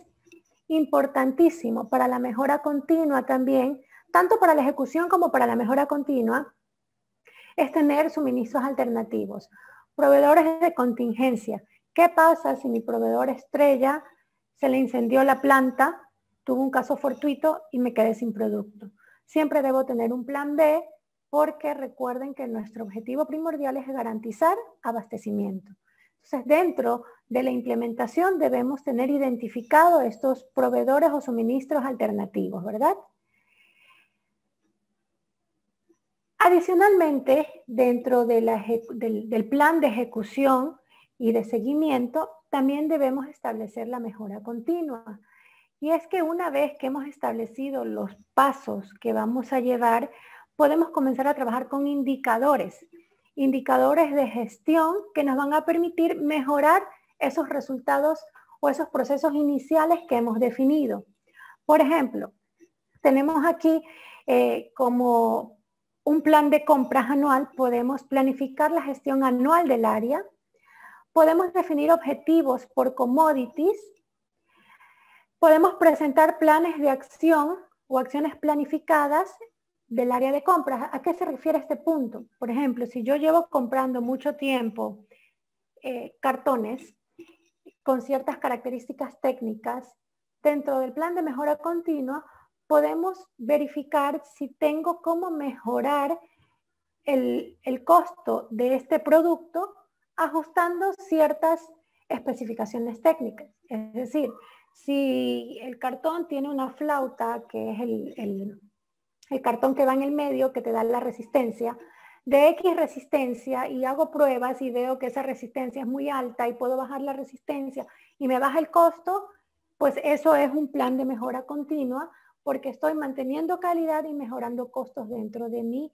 importantísimo para la mejora continua también, tanto para la ejecución como para la mejora continua, es tener suministros alternativos, proveedores de contingencia, ¿Qué pasa si mi proveedor estrella se le incendió la planta, tuvo un caso fortuito y me quedé sin producto? Siempre debo tener un plan B porque recuerden que nuestro objetivo primordial es garantizar abastecimiento. Entonces, dentro de la implementación debemos tener identificado estos proveedores o suministros alternativos, ¿verdad? Adicionalmente, dentro del plan de ejecución, y de seguimiento, también debemos establecer la mejora continua. Y es que una vez que hemos establecido los pasos que vamos a llevar, podemos comenzar a trabajar con indicadores, indicadores de gestión que nos van a permitir mejorar esos resultados o esos procesos iniciales que hemos definido. Por ejemplo, tenemos aquí eh, como un plan de compras anual, podemos planificar la gestión anual del área, podemos definir objetivos por commodities, podemos presentar planes de acción o acciones planificadas del área de compras. ¿A qué se refiere este punto? Por ejemplo, si yo llevo comprando mucho tiempo eh, cartones con ciertas características técnicas, dentro del plan de mejora continua podemos verificar si tengo cómo mejorar el costo de este producto ajustando ciertas especificaciones técnicas. Es decir, si el cartón tiene una flauta, que es el, cartón que va en el medio, que te da la resistencia, de X resistencia y hago pruebas y veo que esa resistencia es muy alta y puedo bajar la resistencia y me baja el costo, pues eso es un plan de mejora continua porque estoy manteniendo calidad y mejorando costos dentro de mi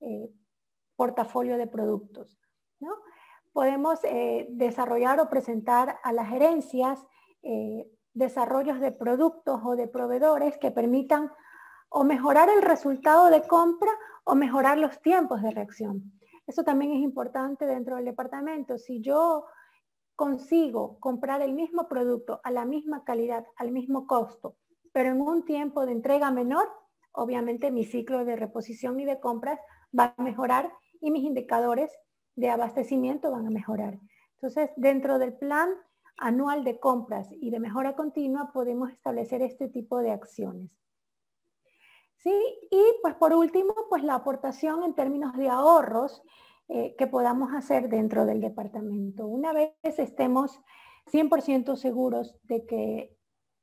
eh, portafolio de productos. ¿no? podemos eh, desarrollar o presentar a las gerencias eh, desarrollos de productos o de proveedores que permitan o mejorar el resultado de compra o mejorar los tiempos de reacción. Eso también es importante dentro del departamento. Si yo consigo comprar el mismo producto a la misma calidad, al mismo costo, pero en un tiempo de entrega menor, obviamente mi ciclo de reposición y de compras va a mejorar y mis indicadores de abastecimiento van a mejorar. Entonces, dentro del plan anual de compras y de mejora continua podemos establecer este tipo de acciones. ¿Sí? Y pues por último, pues la aportación en términos de ahorros eh, que podamos hacer dentro del departamento. Una vez estemos 100% seguros de que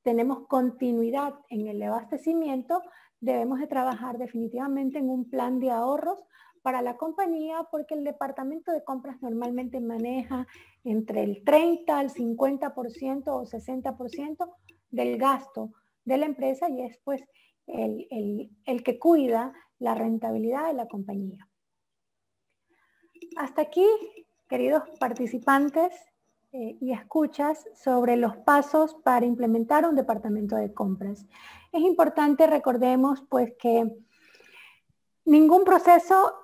tenemos continuidad en el abastecimiento, debemos de trabajar definitivamente en un plan de ahorros para la compañía porque el departamento de compras normalmente maneja entre el 30 al 50% o 60% del gasto de la empresa y es pues el, que cuida la rentabilidad de la compañía. Hasta aquí, queridos participantes eh, y escuchas, sobre los pasos para implementar un departamento de compras. Es importante, recordemos, pues que ningún proceso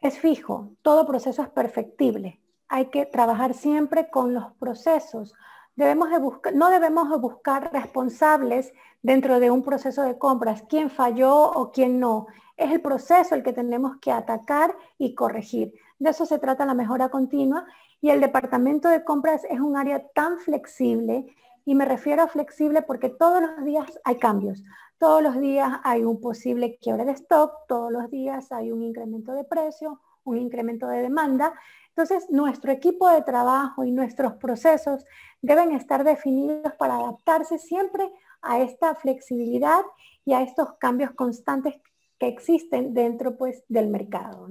es fijo, todo proceso es perfectible. Hay que trabajar siempre con los procesos. no debemos buscar responsables dentro de un proceso de compras, quién falló o quién no. Es el proceso el que tenemos que atacar y corregir. De eso se trata la mejora continua y el departamento de compras es un área tan flexible y me refiero a flexible porque todos los días hay cambios. Todos los días hay un posible quiebre de stock, todos los días hay un incremento de precio, un incremento de demanda. Entonces, nuestro equipo de trabajo y nuestros procesos deben estar definidos para adaptarse siempre a esta flexibilidad y a estos cambios constantes que existen dentro pues, del mercado.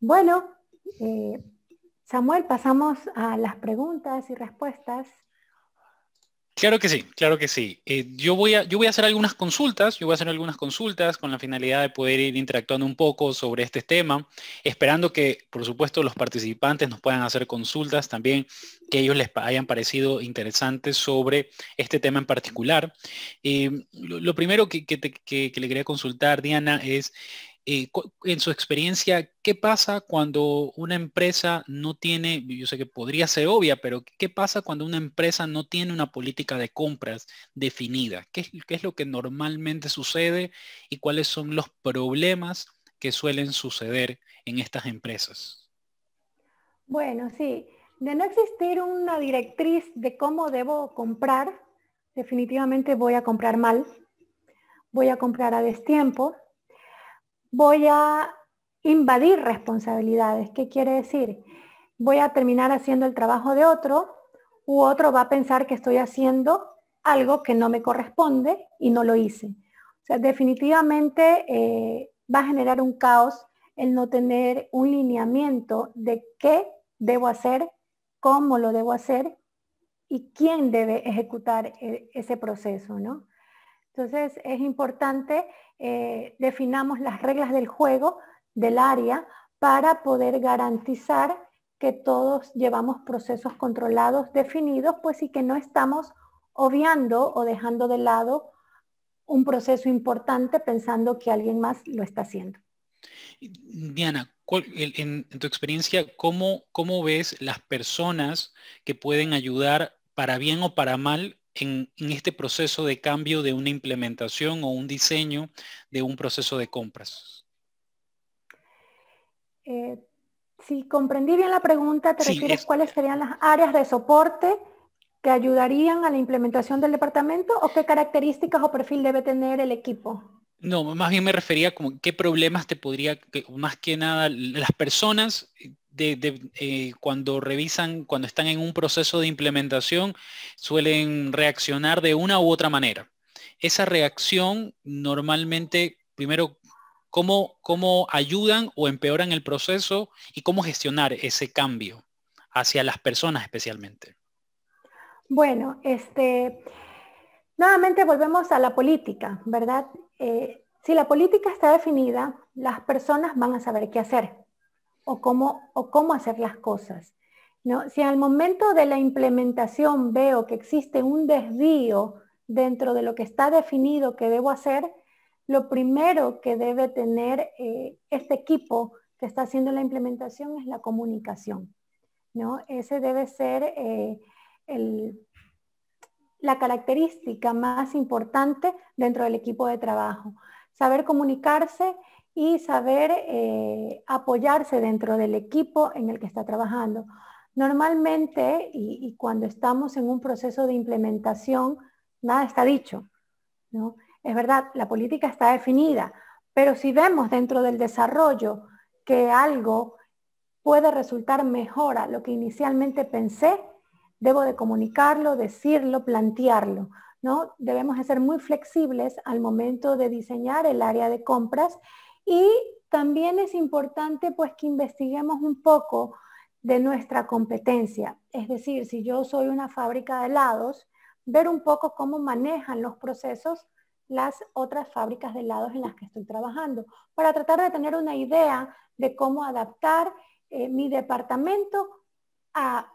Bueno, eh, Samuel, pasamos a las preguntas y respuestas. Claro que sí, claro que sí. Eh, yo, voy a, yo voy a hacer algunas consultas, yo voy a hacer algunas consultas con la finalidad de poder ir interactuando un poco sobre este tema, esperando que, por supuesto, los participantes nos puedan hacer consultas también que ellos les hayan parecido interesantes sobre este tema en particular. Eh, lo, primero que le quería consultar, Diana, es eh, en su experiencia, ¿qué pasa cuando una empresa no tiene, yo sé que podría ser obvia, pero ¿qué pasa cuando una empresa no tiene una política de compras definida? qué es lo que normalmente sucede y cuáles son los problemas que suelen suceder en estas empresas? Bueno, sí, de no existir una directriz de cómo debo comprar, definitivamente voy a comprar mal, voy a comprar a destiempo voy a invadir responsabilidades. ¿Qué quiere decir? Voy a terminar haciendo el trabajo de otro u otro va a pensar que estoy haciendo algo que no me corresponde y no lo hice. O sea, definitivamente eh, va a generar un caos el no tener un lineamiento de qué debo hacer, cómo lo debo hacer y quién debe ejecutar eh, ese proceso, ¿no? Entonces es importante eh, definamos las reglas del juego del área para poder garantizar que todos llevamos procesos controlados, definidos, pues y que no estamos obviando o dejando de lado un proceso importante pensando que alguien más lo está haciendo. Diana, en, tu experiencia, ¿cómo, ¿cómo ves las personas que pueden ayudar para bien o para mal en, este proceso de cambio de una implementación o un diseño de un proceso de compras? Eh, si comprendí bien la pregunta, te refieres cuáles serían las áreas de soporte que ayudarían a la implementación del departamento o qué características o perfil debe tener el equipo? No, más bien me refería como qué problemas te podría, más que nada, las personas eh, de, eh, cuando revisan, cuando están en un proceso de implementación, suelen reaccionar de una u otra manera. Esa reacción normalmente, primero, cómo, ayudan o empeoran el proceso y cómo gestionar ese cambio hacia las personas especialmente. Bueno, este, nuevamente volvemos a la política, ¿verdad? Eh, si la política está definida, las personas van a saber qué hacer o cómo, o cómo hacer las cosas. Si al momento de la implementación veo que existe un desvío dentro de lo que está definido que debo hacer, lo primero que debe tener eh, este equipo que está haciendo la implementación es la comunicación. ¿no? Ese debe ser eh, la característica más importante dentro del equipo de trabajo. Saber comunicarse y saber eh, apoyarse dentro del equipo en el que está trabajando. Normalmente, y, cuando estamos en un proceso de implementación, nada está dicho. ¿no? Es verdad, la política está definida, pero si vemos dentro del desarrollo que algo puede resultar mejor a lo que inicialmente pensé, debo de comunicarlo, decirlo, plantearlo. ¿no? Debemos de ser muy flexibles al momento de diseñar el área de compras y también es importante pues que investiguemos un poco de nuestra competencia. Es decir, si yo soy una fábrica de helados, ver un poco cómo manejan los procesos las otras fábricas de helados en las que estoy trabajando, para tratar de tener una idea de cómo adaptar eh, mi departamento a,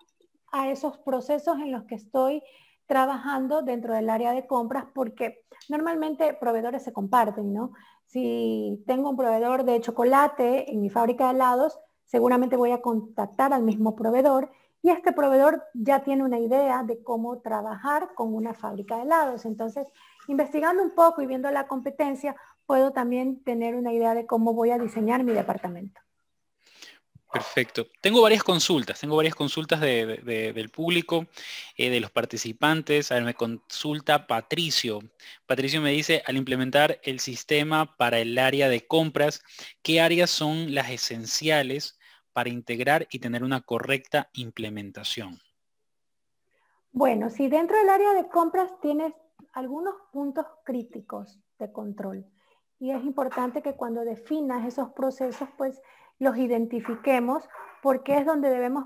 a esos procesos en los que estoy trabajando dentro del área de compras, porque normalmente proveedores se comparten, ¿no? Si tengo un proveedor de chocolate en mi fábrica de helados, seguramente voy a contactar al mismo proveedor y este proveedor ya tiene una idea de cómo trabajar con una fábrica de helados. Entonces, investigando un poco y viendo la competencia, puedo también tener una idea de cómo voy a diseñar mi departamento. Perfecto. Tengo varias consultas, tengo varias consultas del público, eh, de los participantes. A ver, me consulta Patricio. Patricio me dice, al implementar el sistema para el área de compras, ¿qué áreas son las esenciales para integrar y tener una correcta implementación? Bueno, si dentro del área de compras tienes algunos puntos críticos de control y es importante que cuando definas esos procesos, pues los identifiquemos porque es donde debemos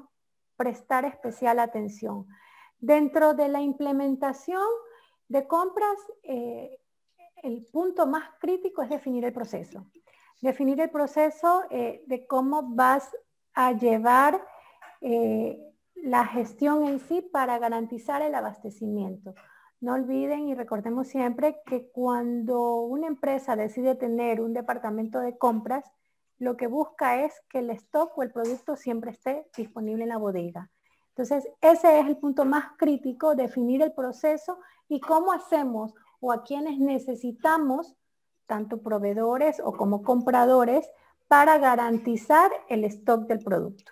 prestar especial atención. Dentro de la implementación de compras, eh, el punto más crítico es definir el proceso. Definir el proceso eh, de cómo vas a llevar eh, la gestión en sí para garantizar el abastecimiento. No olviden y recordemos siempre que cuando una empresa decide tener un departamento de compras, lo que busca es que el stock o el producto siempre esté disponible en la bodega. Entonces, ese es el punto más crítico, definir el proceso y cómo hacemos o a quienes necesitamos, tanto proveedores o como compradores, para garantizar el stock del producto.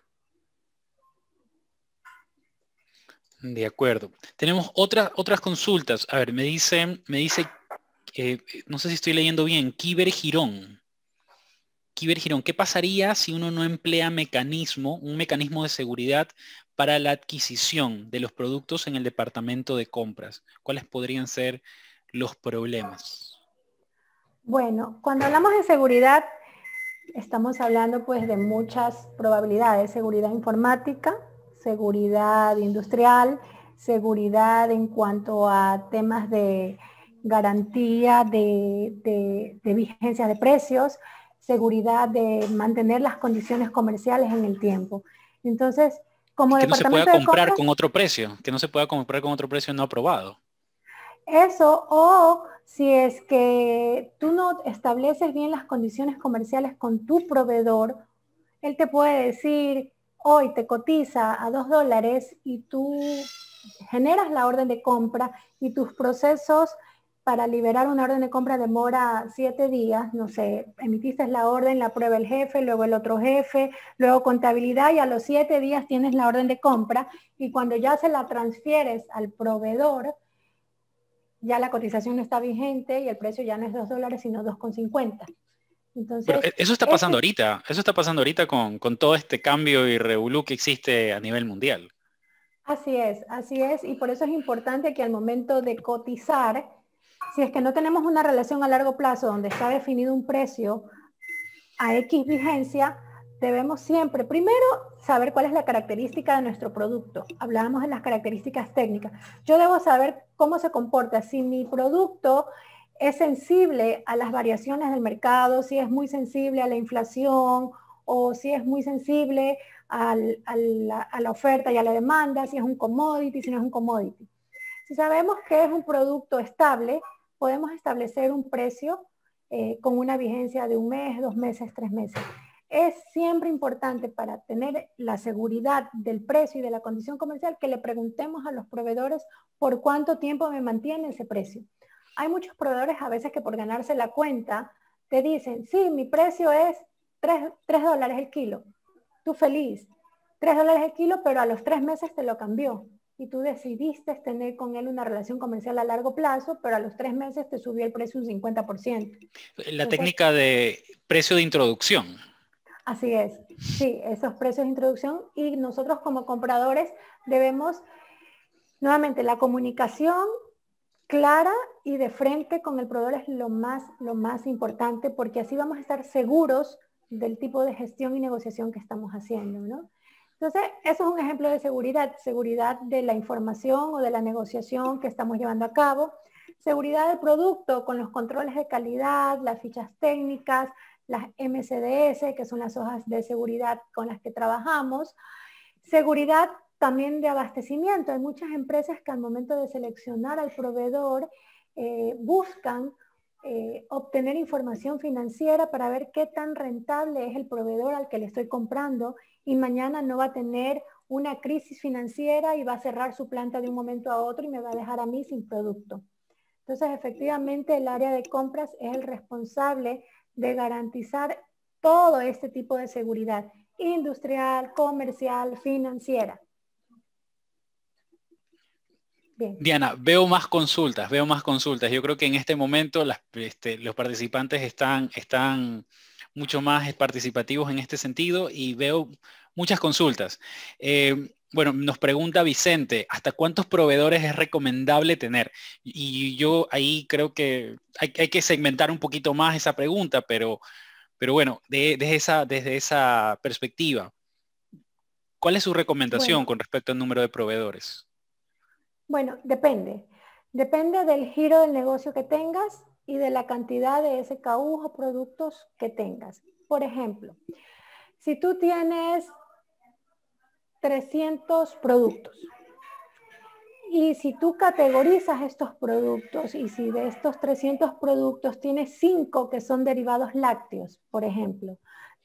De acuerdo. Tenemos otras otras consultas. A ver, me dice, me dice, eh, no sé si estoy leyendo bien, Kiber Girón aquí Girón, ¿qué pasaría si uno no emplea mecanismo, un mecanismo de seguridad para la adquisición de los productos en el departamento de compras? ¿Cuáles podrían ser los problemas? Bueno, cuando hablamos de seguridad, estamos hablando pues de muchas probabilidades, seguridad informática, seguridad industrial, seguridad en cuanto a temas de garantía de, de vigencia de precios, seguridad, de mantener las condiciones comerciales en el tiempo. Entonces, como que no se pueda comprar con otro precio, que no se pueda comprar con otro precio no aprobado. Eso, o si es que tú no estableces bien las condiciones comerciales con tu proveedor, él te puede decir, hoy te cotiza a dos dólares y tú generas la orden de compra y tus procesos para liberar una orden de compra demora siete días, no sé, emitiste la orden, la prueba el jefe, luego el otro jefe, luego contabilidad y a los siete días tienes la orden de compra y cuando ya se la transfieres al proveedor, ya la cotización no está vigente y el precio ya no es dos dólares, sino 2,50. Entonces, eh, eso está pasando ahorita, eso está pasando ahorita con, todo este cambio y revolú que existe a nivel mundial. Así es, así es, y por eso es importante que al momento de cotizar, si es que no tenemos una relación a largo plazo donde está definido un precio a X vigencia, debemos siempre, primero, saber cuál es la característica de nuestro producto. Hablábamos de las características técnicas. Yo debo saber cómo se comporta, si mi producto es sensible a las variaciones del mercado, si es muy sensible a la inflación o si es muy sensible a la oferta y a la demanda, si es un commodity, si no es un commodity. Si sabemos que es un producto estable, podemos establecer un precio eh, con una vigencia de un mes, dos meses, tres meses. Es siempre importante para tener la seguridad del precio y de la condición comercial que le preguntemos a los proveedores por cuánto tiempo me mantiene ese precio. Hay muchos proveedores a veces que por ganarse la cuenta te dicen, sí, mi precio es tres dólares el kilo. Tú feliz, tres dólares el kilo, pero a los tres meses te lo cambió y tú decidiste tener con él una relación comercial a largo plazo, pero a los tres meses te subió el precio un 50%. La técnica de precio de introducción. Así es, sí, esos precios de introducción y nosotros como compradores debemos, nuevamente, la comunicación clara y de frente con el proveedor es lo más, lo más importante porque así vamos a estar seguros del tipo de gestión y negociación que estamos haciendo, ¿no? Entonces, eso es un ejemplo de seguridad, seguridad de la información o de la negociación que estamos llevando a cabo, seguridad del producto con los controles de calidad, las fichas técnicas, las MCDS, que son las hojas de seguridad con las que trabajamos, seguridad también de abastecimiento. Hay muchas empresas que al momento de seleccionar al proveedor eh, buscan eh, obtener información financiera para ver qué tan rentable es el proveedor al que le estoy comprando y mañana no va a tener una crisis financiera y va a cerrar su planta de un momento a otro y me va a dejar a mí sin producto. Entonces, efectivamente, el área de compras es el responsable de garantizar todo este tipo de seguridad industrial, comercial, financiera. Diana, veo más consultas, veo más consultas. Yo creo que en este momento este, los participantes están, están mucho más participativos en este sentido y veo muchas consultas. Eh, bueno, nos pregunta Vicente, ¿hasta cuántos proveedores es recomendable tener? Y yo ahí creo que hay, que segmentar un poquito más esa pregunta, pero, pero bueno, de, esa, desde esa perspectiva, ¿cuál es su recomendación con respecto al número de proveedores? Bueno, depende. Depende del giro del negocio que tengas y de la cantidad de SKU o productos que tengas. Por ejemplo, si tú tienes 300 productos. Y si tú categorizas estos productos y si de estos 300 productos tienes 5 que son derivados lácteos, por ejemplo,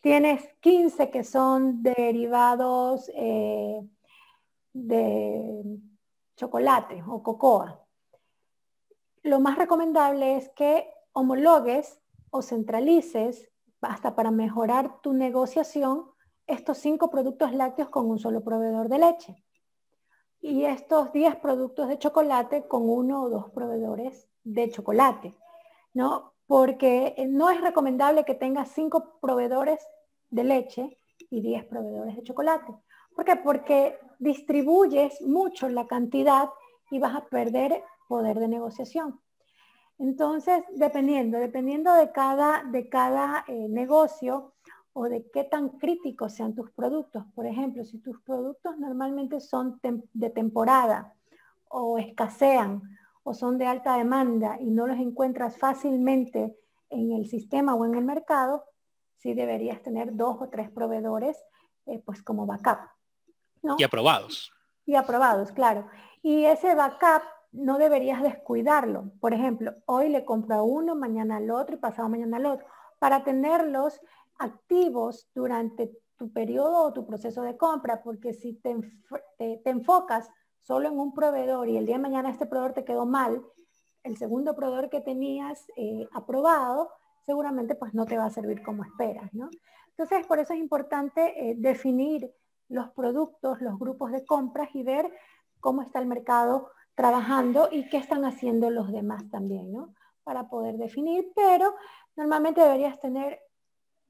tienes 15 que son derivados eh, de chocolate o cocoa, lo más recomendable es que homologues o centralices hasta para mejorar tu negociación estos cinco productos lácteos con un solo proveedor de leche y estos 10 productos de chocolate con uno o dos proveedores de chocolate, ¿no? Porque eh, no es recomendable que tengas cinco proveedores de leche y 10 proveedores de chocolate. ¿Por qué? Porque distribuyes mucho la cantidad y vas a perder poder de negociación. Entonces, dependiendo, dependiendo de cada, de cada eh, negocio, o de qué tan críticos sean tus productos. Por ejemplo, si tus productos normalmente son de temporada o escasean o son de alta demanda y no los encuentras fácilmente en el sistema o en el mercado, sí deberías tener dos o tres proveedores eh, pues como backup. Y aprobados. Y aprobados, claro. Y ese backup no deberías descuidarlo. Por ejemplo, hoy le compro a uno, mañana al otro y pasado mañana al otro, para tenerlos activos durante tu periodo o tu proceso de compra, porque si te, enfocas solo en un proveedor y el día de mañana este proveedor te quedó mal, el segundo proveedor que tenías eh, aprobado seguramente pues no te va a servir como esperas, ¿no? Entonces por eso es importante eh, definir los productos, los grupos de compras y ver cómo está el mercado trabajando y qué están haciendo los demás también, ¿no? Para poder definir, pero normalmente deberías tener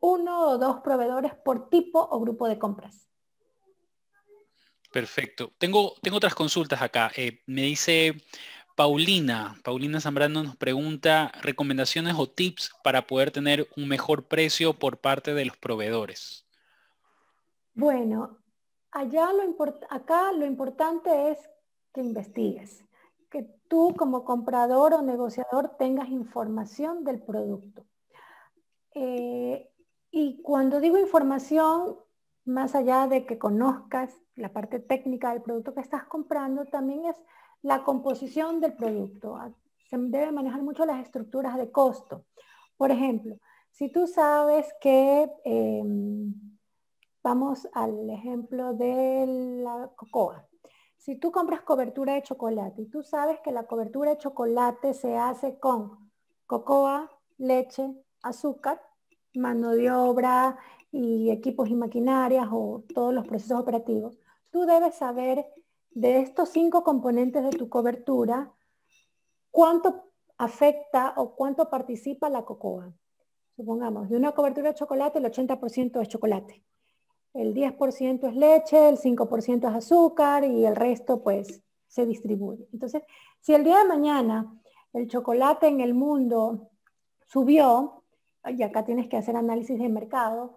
uno o dos proveedores por tipo o grupo de compras. Perfecto. Tengo, tengo otras consultas acá. Eh, me dice Paulina, Paulina Zambrano nos pregunta recomendaciones o tips para poder tener un mejor precio por parte de los proveedores. Bueno, allá lo acá lo importante es que investigues, que tú como comprador o negociador tengas información del producto. Eh, y cuando digo información, más allá de que conozcas la parte técnica del producto que estás comprando, también es la composición del producto. Ah, se debe manejar mucho las estructuras de costo. Por ejemplo, si tú sabes que, em, vamos al ejemplo de la cocoa. Si tú compras cobertura de chocolate y tú sabes que la cobertura de chocolate se hace con cocoa, leche, azúcar, mano de obra y equipos y maquinarias o todos los procesos operativos. Tú debes saber de estos cinco componentes de tu cobertura, cuánto afecta o cuánto participa la cocoa. Supongamos, de una cobertura de chocolate, el 80% es chocolate. El 10% es leche, el 5% es azúcar y el resto pues se distribuye. Entonces, si el día de mañana el chocolate en el mundo subió, y acá tienes que hacer análisis de mercado,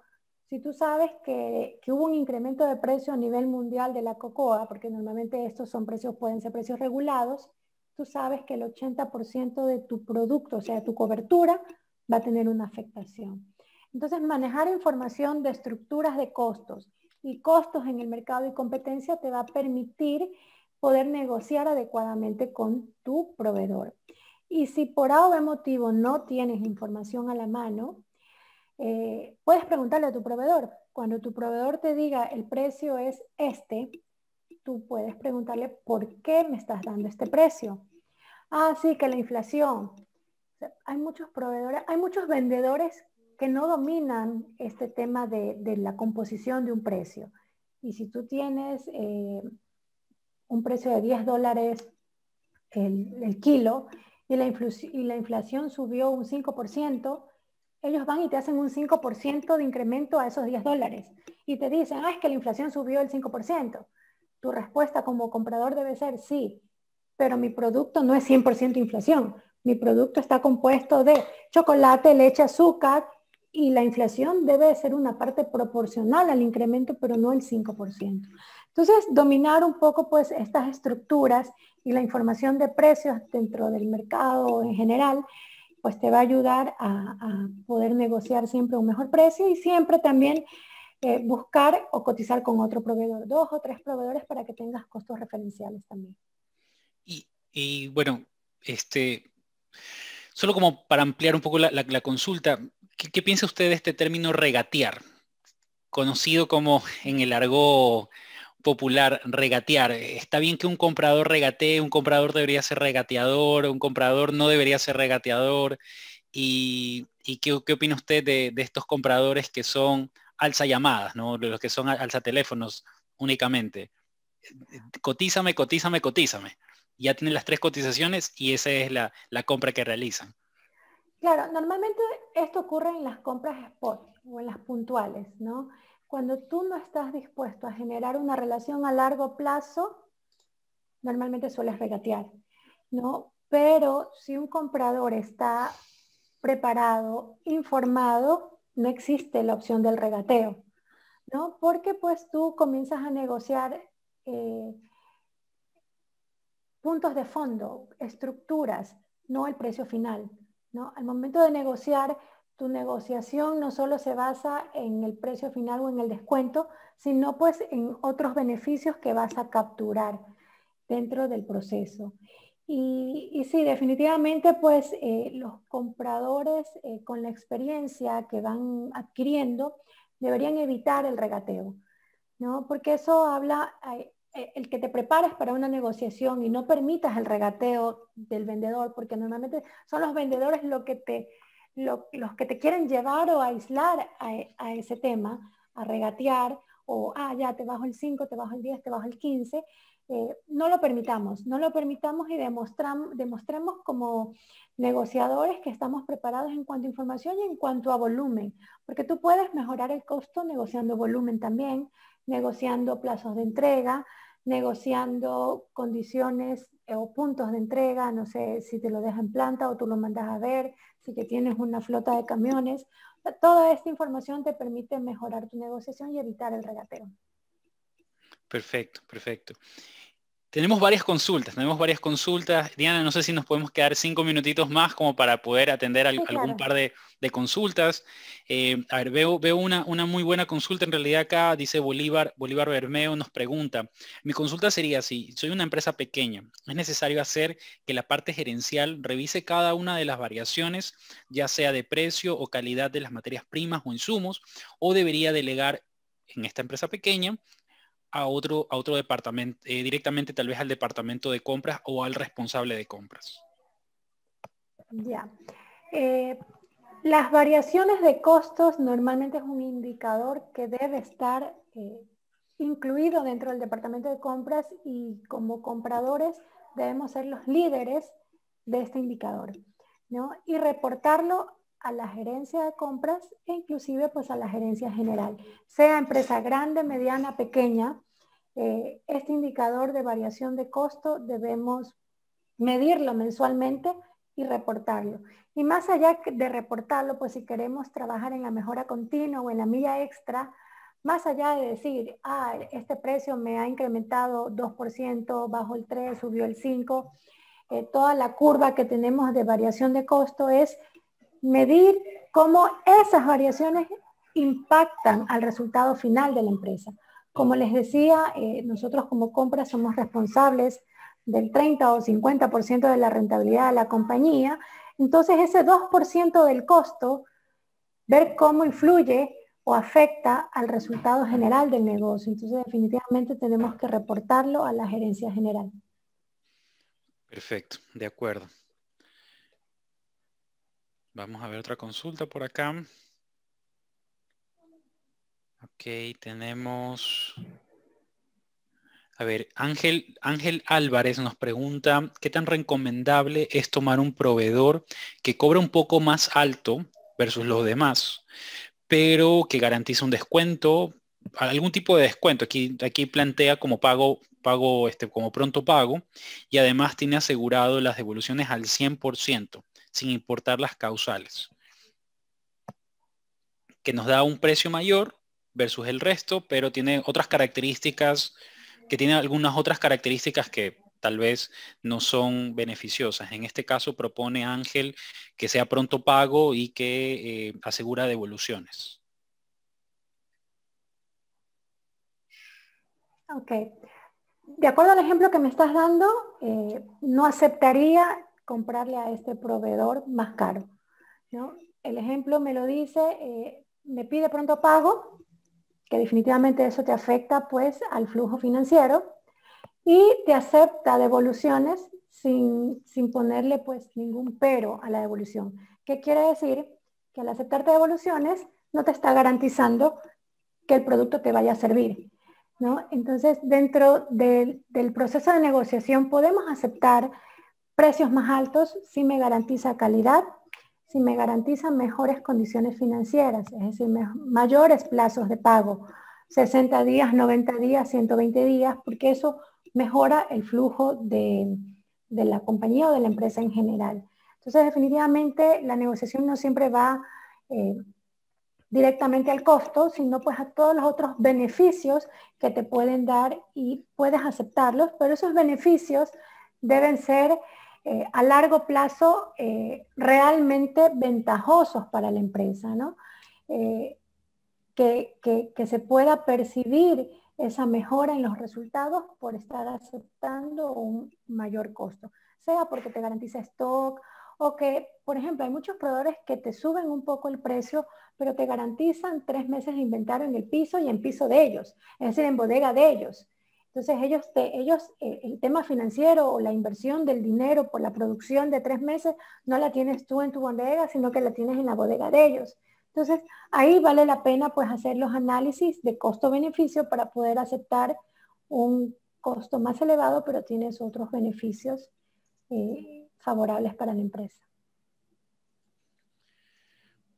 si tú sabes que, hubo un incremento de precio a nivel mundial de la cocoa, porque normalmente estos son precios, pueden ser precios regulados, tú sabes que el 80% de tu producto, o sea, tu cobertura, va a tener una afectación. Entonces, manejar información de estructuras de costos y costos en el mercado y competencia te va a permitir poder negociar adecuadamente con tu proveedor. Y si por algún motivo no tienes información a la mano, eh, puedes preguntarle a tu proveedor. Cuando tu proveedor te diga el precio es este, tú puedes preguntarle por qué me estás dando este precio. Ah, sí, que la inflación. hay muchos proveedores, hay muchos vendedores que no dominan este tema de, la composición de un precio. Y si tú tienes eh, un precio de 10 dólares el kilo y la, inflación subió un 5%, ellos van y te hacen un 5% de incremento a esos 10 dólares y te dicen, ah, es que la inflación subió el 5%. Tu respuesta como comprador debe ser, sí, pero mi producto no es 100% inflación. Mi producto está compuesto de chocolate, leche, azúcar y la inflación debe ser una parte proporcional al incremento, pero no el 5%. Entonces, dominar un poco pues estas estructuras y la información de precios dentro del mercado en general, pues te va a ayudar a, poder negociar siempre un mejor precio y siempre también eh, buscar o cotizar con otro proveedor, dos o tres proveedores para que tengas costos referenciales también. Y, bueno, este, solo como para ampliar un poco la, consulta, ¿qué, piensa usted de este término regatear? Conocido como en el argot popular regatear. Está bien que un comprador regatee, un comprador debería ser regateador, un comprador no debería ser regateador. ¿Y, qué, opina usted de, estos compradores que son alza llamadas, ¿no? los que son alza teléfonos únicamente? Cotízame, cotízame, cotízame. Ya tienen las tres cotizaciones y esa es la, la compra que realizan. Claro, normalmente esto ocurre en las compras spot o en las puntuales, ¿no? Cuando tú no estás dispuesto a generar una relación a largo plazo, normalmente sueles regatear, ¿no? Pero si un comprador está preparado, informado, no existe la opción del regateo, ¿no? Porque pues tú comienzas a negociar eh, puntos de fondo, estructuras, no el precio final, ¿no? Al momento de negociar tu negociación no solo se basa en el precio final o en el descuento, sino pues en otros beneficios que vas a capturar dentro del proceso. Y, sí, definitivamente pues eh, los compradores eh, con la experiencia que van adquiriendo deberían evitar el regateo, ¿no? Porque eso habla, eh, el que te prepares para una negociación y no permitas el regateo del vendedor, porque normalmente son los vendedores lo que te los que te quieren llevar o aislar a, ese tema, a regatear, o, ah, ya, te bajo el 5, te bajo el 10, te bajo el 15, eh, no lo permitamos, no lo permitamos y demostramos, demostremos como negociadores que estamos preparados en cuanto a información y en cuanto a volumen, porque tú puedes mejorar el costo negociando volumen también, negociando plazos de entrega, negociando condiciones eh, o puntos de entrega, no sé si te lo dejan en planta o tú lo mandas a ver, si que tienes una flota de camiones. Toda esta información te permite mejorar tu negociación y evitar el regateo. Perfecto, perfecto. Tenemos varias consultas, tenemos varias consultas. Diana, no sé si nos podemos quedar cinco minutitos más como para poder atender algún par de, consultas. Eh, a ver, veo, una, muy buena consulta en realidad acá, dice Bolívar, Bolívar Bermeo nos pregunta, mi consulta sería si soy una empresa pequeña, ¿es necesario hacer que la parte gerencial revise cada una de las variaciones, ya sea de precio o calidad de las materias primas o insumos, o debería delegar en esta empresa pequeña a otro, a otro departamento, eh, directamente tal vez al departamento de compras o al responsable de compras. Ya. Eh, las variaciones de costos normalmente es un indicador que debe estar eh, incluido dentro del departamento de compras y como compradores debemos ser los líderes de este indicador y reportarlo a la gerencia de compras e inclusive pues a la gerencia general. Sea empresa grande, mediana, pequeña, eh, este indicador de variación de costo debemos medirlo mensualmente y reportarlo. Y más allá de reportarlo, pues si queremos trabajar en la mejora continua o en la milla extra, más allá de decir, ah, este precio me ha incrementado 2%, bajo el 3, subió el 5, eh, toda la curva que tenemos de variación de costo es medir cómo esas variaciones impactan al resultado final de la empresa. Como les decía, eh, nosotros como compra somos responsables del 30 o 50% de la rentabilidad de la compañía, entonces ese 2% del costo, ver cómo influye o afecta al resultado general del negocio. Entonces definitivamente tenemos que reportarlo a la gerencia general. Perfecto, de acuerdo. Vamos a ver otra consulta por acá. Ok, tenemos... A ver, Ángel, Ángel Álvarez nos pregunta, ¿qué tan recomendable es tomar un proveedor que cobra un poco más alto versus los demás, pero que garantiza un descuento, algún tipo de descuento? Aquí, aquí plantea como pago, pago este, como pronto pago, y además tiene asegurado las devoluciones al 100% sin importar las causales, que nos da un precio mayor versus el resto, pero tiene otras características, que tiene algunas otras características que tal vez no son beneficiosas. En este caso propone Ángel que sea pronto pago y que eh, asegura devoluciones. Ok. De acuerdo al ejemplo que me estás dando, eh, no aceptaría comprarle a este proveedor más caro. ¿no? El ejemplo me lo dice, eh, me pide pronto pago, que definitivamente eso te afecta pues al flujo financiero, y te acepta devoluciones sin, ponerle pues ningún pero a la devolución. ¿Qué quiere decir? Que al aceptarte devoluciones no te está garantizando que el producto te vaya a servir. ¿no? Entonces, dentro del, del proceso de negociación podemos aceptar precios más altos sí me garantiza calidad, sí me garantiza mejores condiciones financieras, es decir, mayores plazos de pago, 60 días, 90 días, 120 días, porque eso mejora el flujo de, la compañía o de la empresa en general. Entonces, definitivamente la negociación no siempre va eh, directamente al costo, sino pues a todos los otros beneficios que te pueden dar y puedes aceptarlos, pero esos beneficios deben ser eh, a largo plazo eh, realmente ventajosos para la empresa, ¿no? Eh, que, que, se pueda percibir esa mejora en los resultados por estar aceptando un mayor costo, sea porque te garantiza stock o que, por ejemplo, hay muchos proveedores que te suben un poco el precio, pero te garantizan tres meses de inventario en el piso y en piso de ellos, es decir, en bodega de ellos. Entonces ellos, te, ellos eh, el tema financiero o la inversión del dinero por la producción de tres meses no la tienes tú en tu bodega, sino que la tienes en la bodega de ellos. Entonces ahí vale la pena pues hacer los análisis de costo-beneficio para poder aceptar un costo más elevado, pero tienes otros beneficios eh, favorables para la empresa.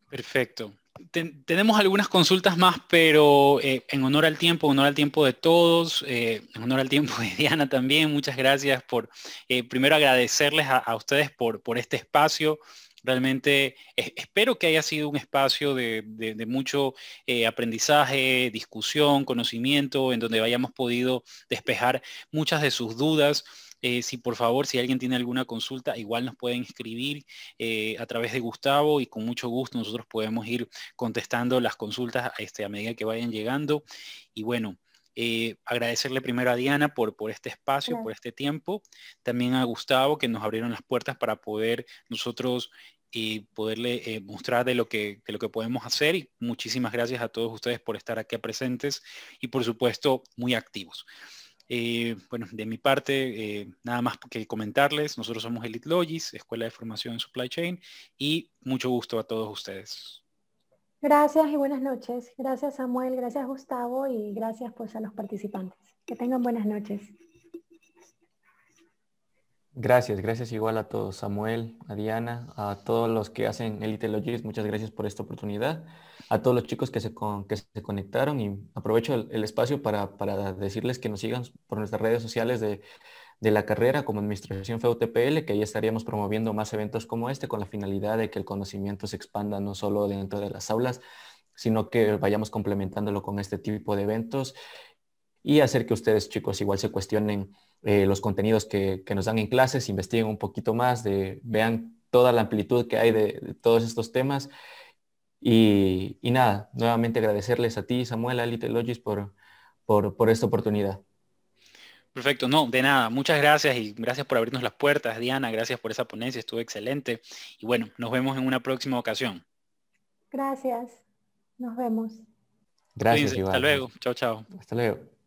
Perfecto tenemos algunas consultas más, pero eh, en honor al tiempo, en honor al tiempo de todos, eh, en honor al tiempo de Diana también, muchas gracias por, eh, primero agradecerles a, ustedes por, este espacio. Realmente espero que haya sido un espacio de, de mucho aprendizaje, discusión, conocimiento, en donde hayamos podido despejar muchas de sus dudas. Eh, si por favor, si alguien tiene alguna consulta, igual nos pueden escribir eh, a través de Gustavo y con mucho gusto nosotros podemos ir contestando las consultas este, a medida que vayan llegando. Y bueno, eh, agradecerle primero a Diana por, este espacio, por este tiempo, también a Gustavo que nos abrieron las puertas para poder nosotros y poderle mostrar lo, que, de lo que podemos hacer. Y muchísimas gracias a todos ustedes por estar aquí presentes y por supuesto muy activos. Eh, bueno, de mi parte, eh, nada más que comentarles, nosotros somos Elite Logis, Escuela de Formación en Supply Chain, y mucho gusto a todos ustedes. Gracias y buenas noches. Gracias Samuel, gracias Gustavo y gracias pues a los participantes. Que tengan buenas noches. Gracias, gracias igual a todos, Samuel, a Diana, a todos los que hacen Elite Logis, muchas gracias por esta oportunidad a todos los chicos que se, conectaron y aprovecho el, espacio para, decirles que nos sigan por nuestras redes sociales de, la carrera como Administración FEUTPL, que ahí estaríamos promoviendo más eventos como este con la finalidad de que el conocimiento se expanda no solo dentro de las aulas, sino que vayamos complementándolo con este tipo de eventos y hacer que ustedes chicos igual se cuestionen eh, los contenidos que, nos dan en clases, investiguen un poquito más, de, vean toda la amplitud que hay de todos estos temas y, nada, nuevamente agradecerles a ti, Samuel, a Logis, por, por, esta oportunidad. Perfecto, no, de nada, muchas gracias y gracias por abrirnos las puertas, Diana, gracias por esa ponencia, estuvo excelente. Y bueno, nos vemos en una próxima ocasión. Gracias, nos vemos. Gracias, Hasta luego, chao, chao. Hasta luego.